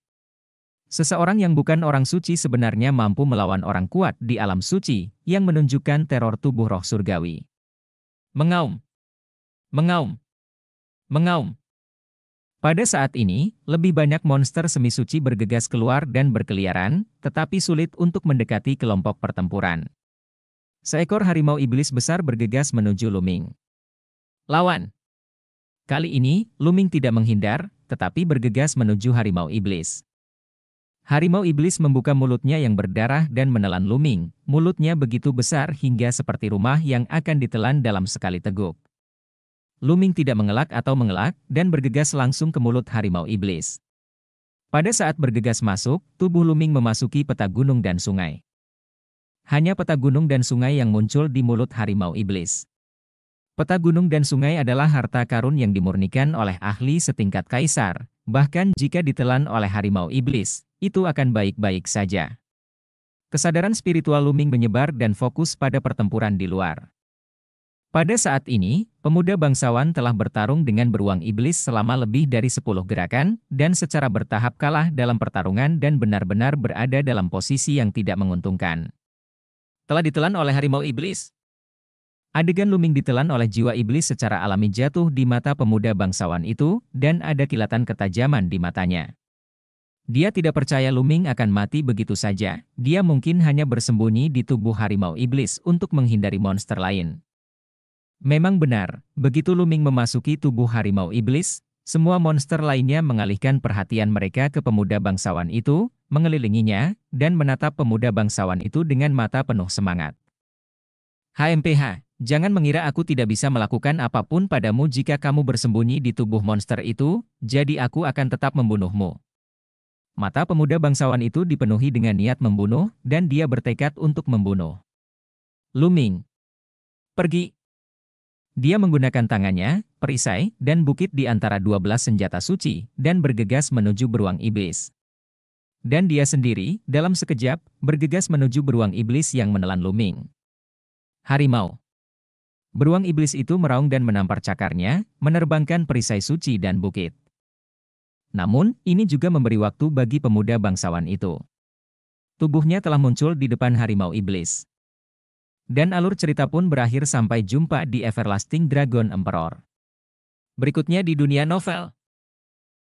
Speaker 1: Seseorang yang bukan orang suci sebenarnya mampu melawan orang kuat di alam suci, yang menunjukkan teror tubuh roh surgawi. Mengaum. Mengaum. Mengaum. Pada saat ini, lebih banyak monster semi-suci bergegas keluar dan berkeliaran, tetapi sulit untuk mendekati kelompok pertempuran. Seekor harimau iblis besar bergegas menuju Luming. Lawan. Kali ini, Luming tidak menghindar, tetapi bergegas menuju harimau iblis. Harimau iblis membuka mulutnya yang berdarah dan menelan Luming. Mulutnya begitu besar hingga seperti rumah yang akan ditelan dalam sekali teguk. Luming tidak mengelak atau mengelak dan bergegas langsung ke mulut harimau iblis. Pada saat bergegas masuk, tubuh Luming memasuki peta gunung dan sungai. Hanya peta gunung dan sungai yang muncul di mulut harimau iblis. Peta gunung dan sungai adalah harta karun yang dimurnikan oleh ahli setingkat kaisar, bahkan jika ditelan oleh harimau iblis, itu akan baik-baik saja. Kesadaran spiritual Luming menyebar dan fokus pada pertempuran di luar. Pada saat ini, pemuda bangsawan telah bertarung dengan beruang iblis selama lebih dari 10 gerakan, dan secara bertahap kalah dalam pertarungan dan benar-benar berada dalam posisi yang tidak menguntungkan telah ditelan oleh harimau iblis. Adegan Luming ditelan oleh jiwa iblis secara alami jatuh di mata pemuda bangsawan itu, dan ada kilatan ketajaman di matanya. Dia tidak percaya Luming akan mati begitu saja, dia mungkin hanya bersembunyi di tubuh harimau iblis untuk menghindari monster lain. Memang benar, begitu Luming memasuki tubuh harimau iblis, semua monster lainnya mengalihkan perhatian mereka ke pemuda bangsawan itu, mengelilinginya, dan menatap pemuda bangsawan itu dengan mata penuh semangat. HMPH, jangan mengira aku tidak bisa melakukan apapun padamu jika kamu bersembunyi di tubuh monster itu, jadi aku akan tetap membunuhmu. Mata pemuda bangsawan itu dipenuhi dengan niat membunuh, dan dia bertekad untuk membunuh. Luming. Pergi. Dia menggunakan tangannya, perisai, dan bukit di antara dua belas senjata suci, dan bergegas menuju beruang iblis. Dan dia sendiri, dalam sekejap, bergegas menuju beruang iblis yang menelan Luming. Harimau. Beruang iblis itu meraung dan menampar cakarnya, menerbangkan perisai suci dan bukit. Namun, ini juga memberi waktu bagi pemuda bangsawan itu. Tubuhnya telah muncul di depan harimau iblis. Dan alur cerita pun berakhir sampai jumpa di Everlasting Dragon Emperor. Berikutnya di dunia novel.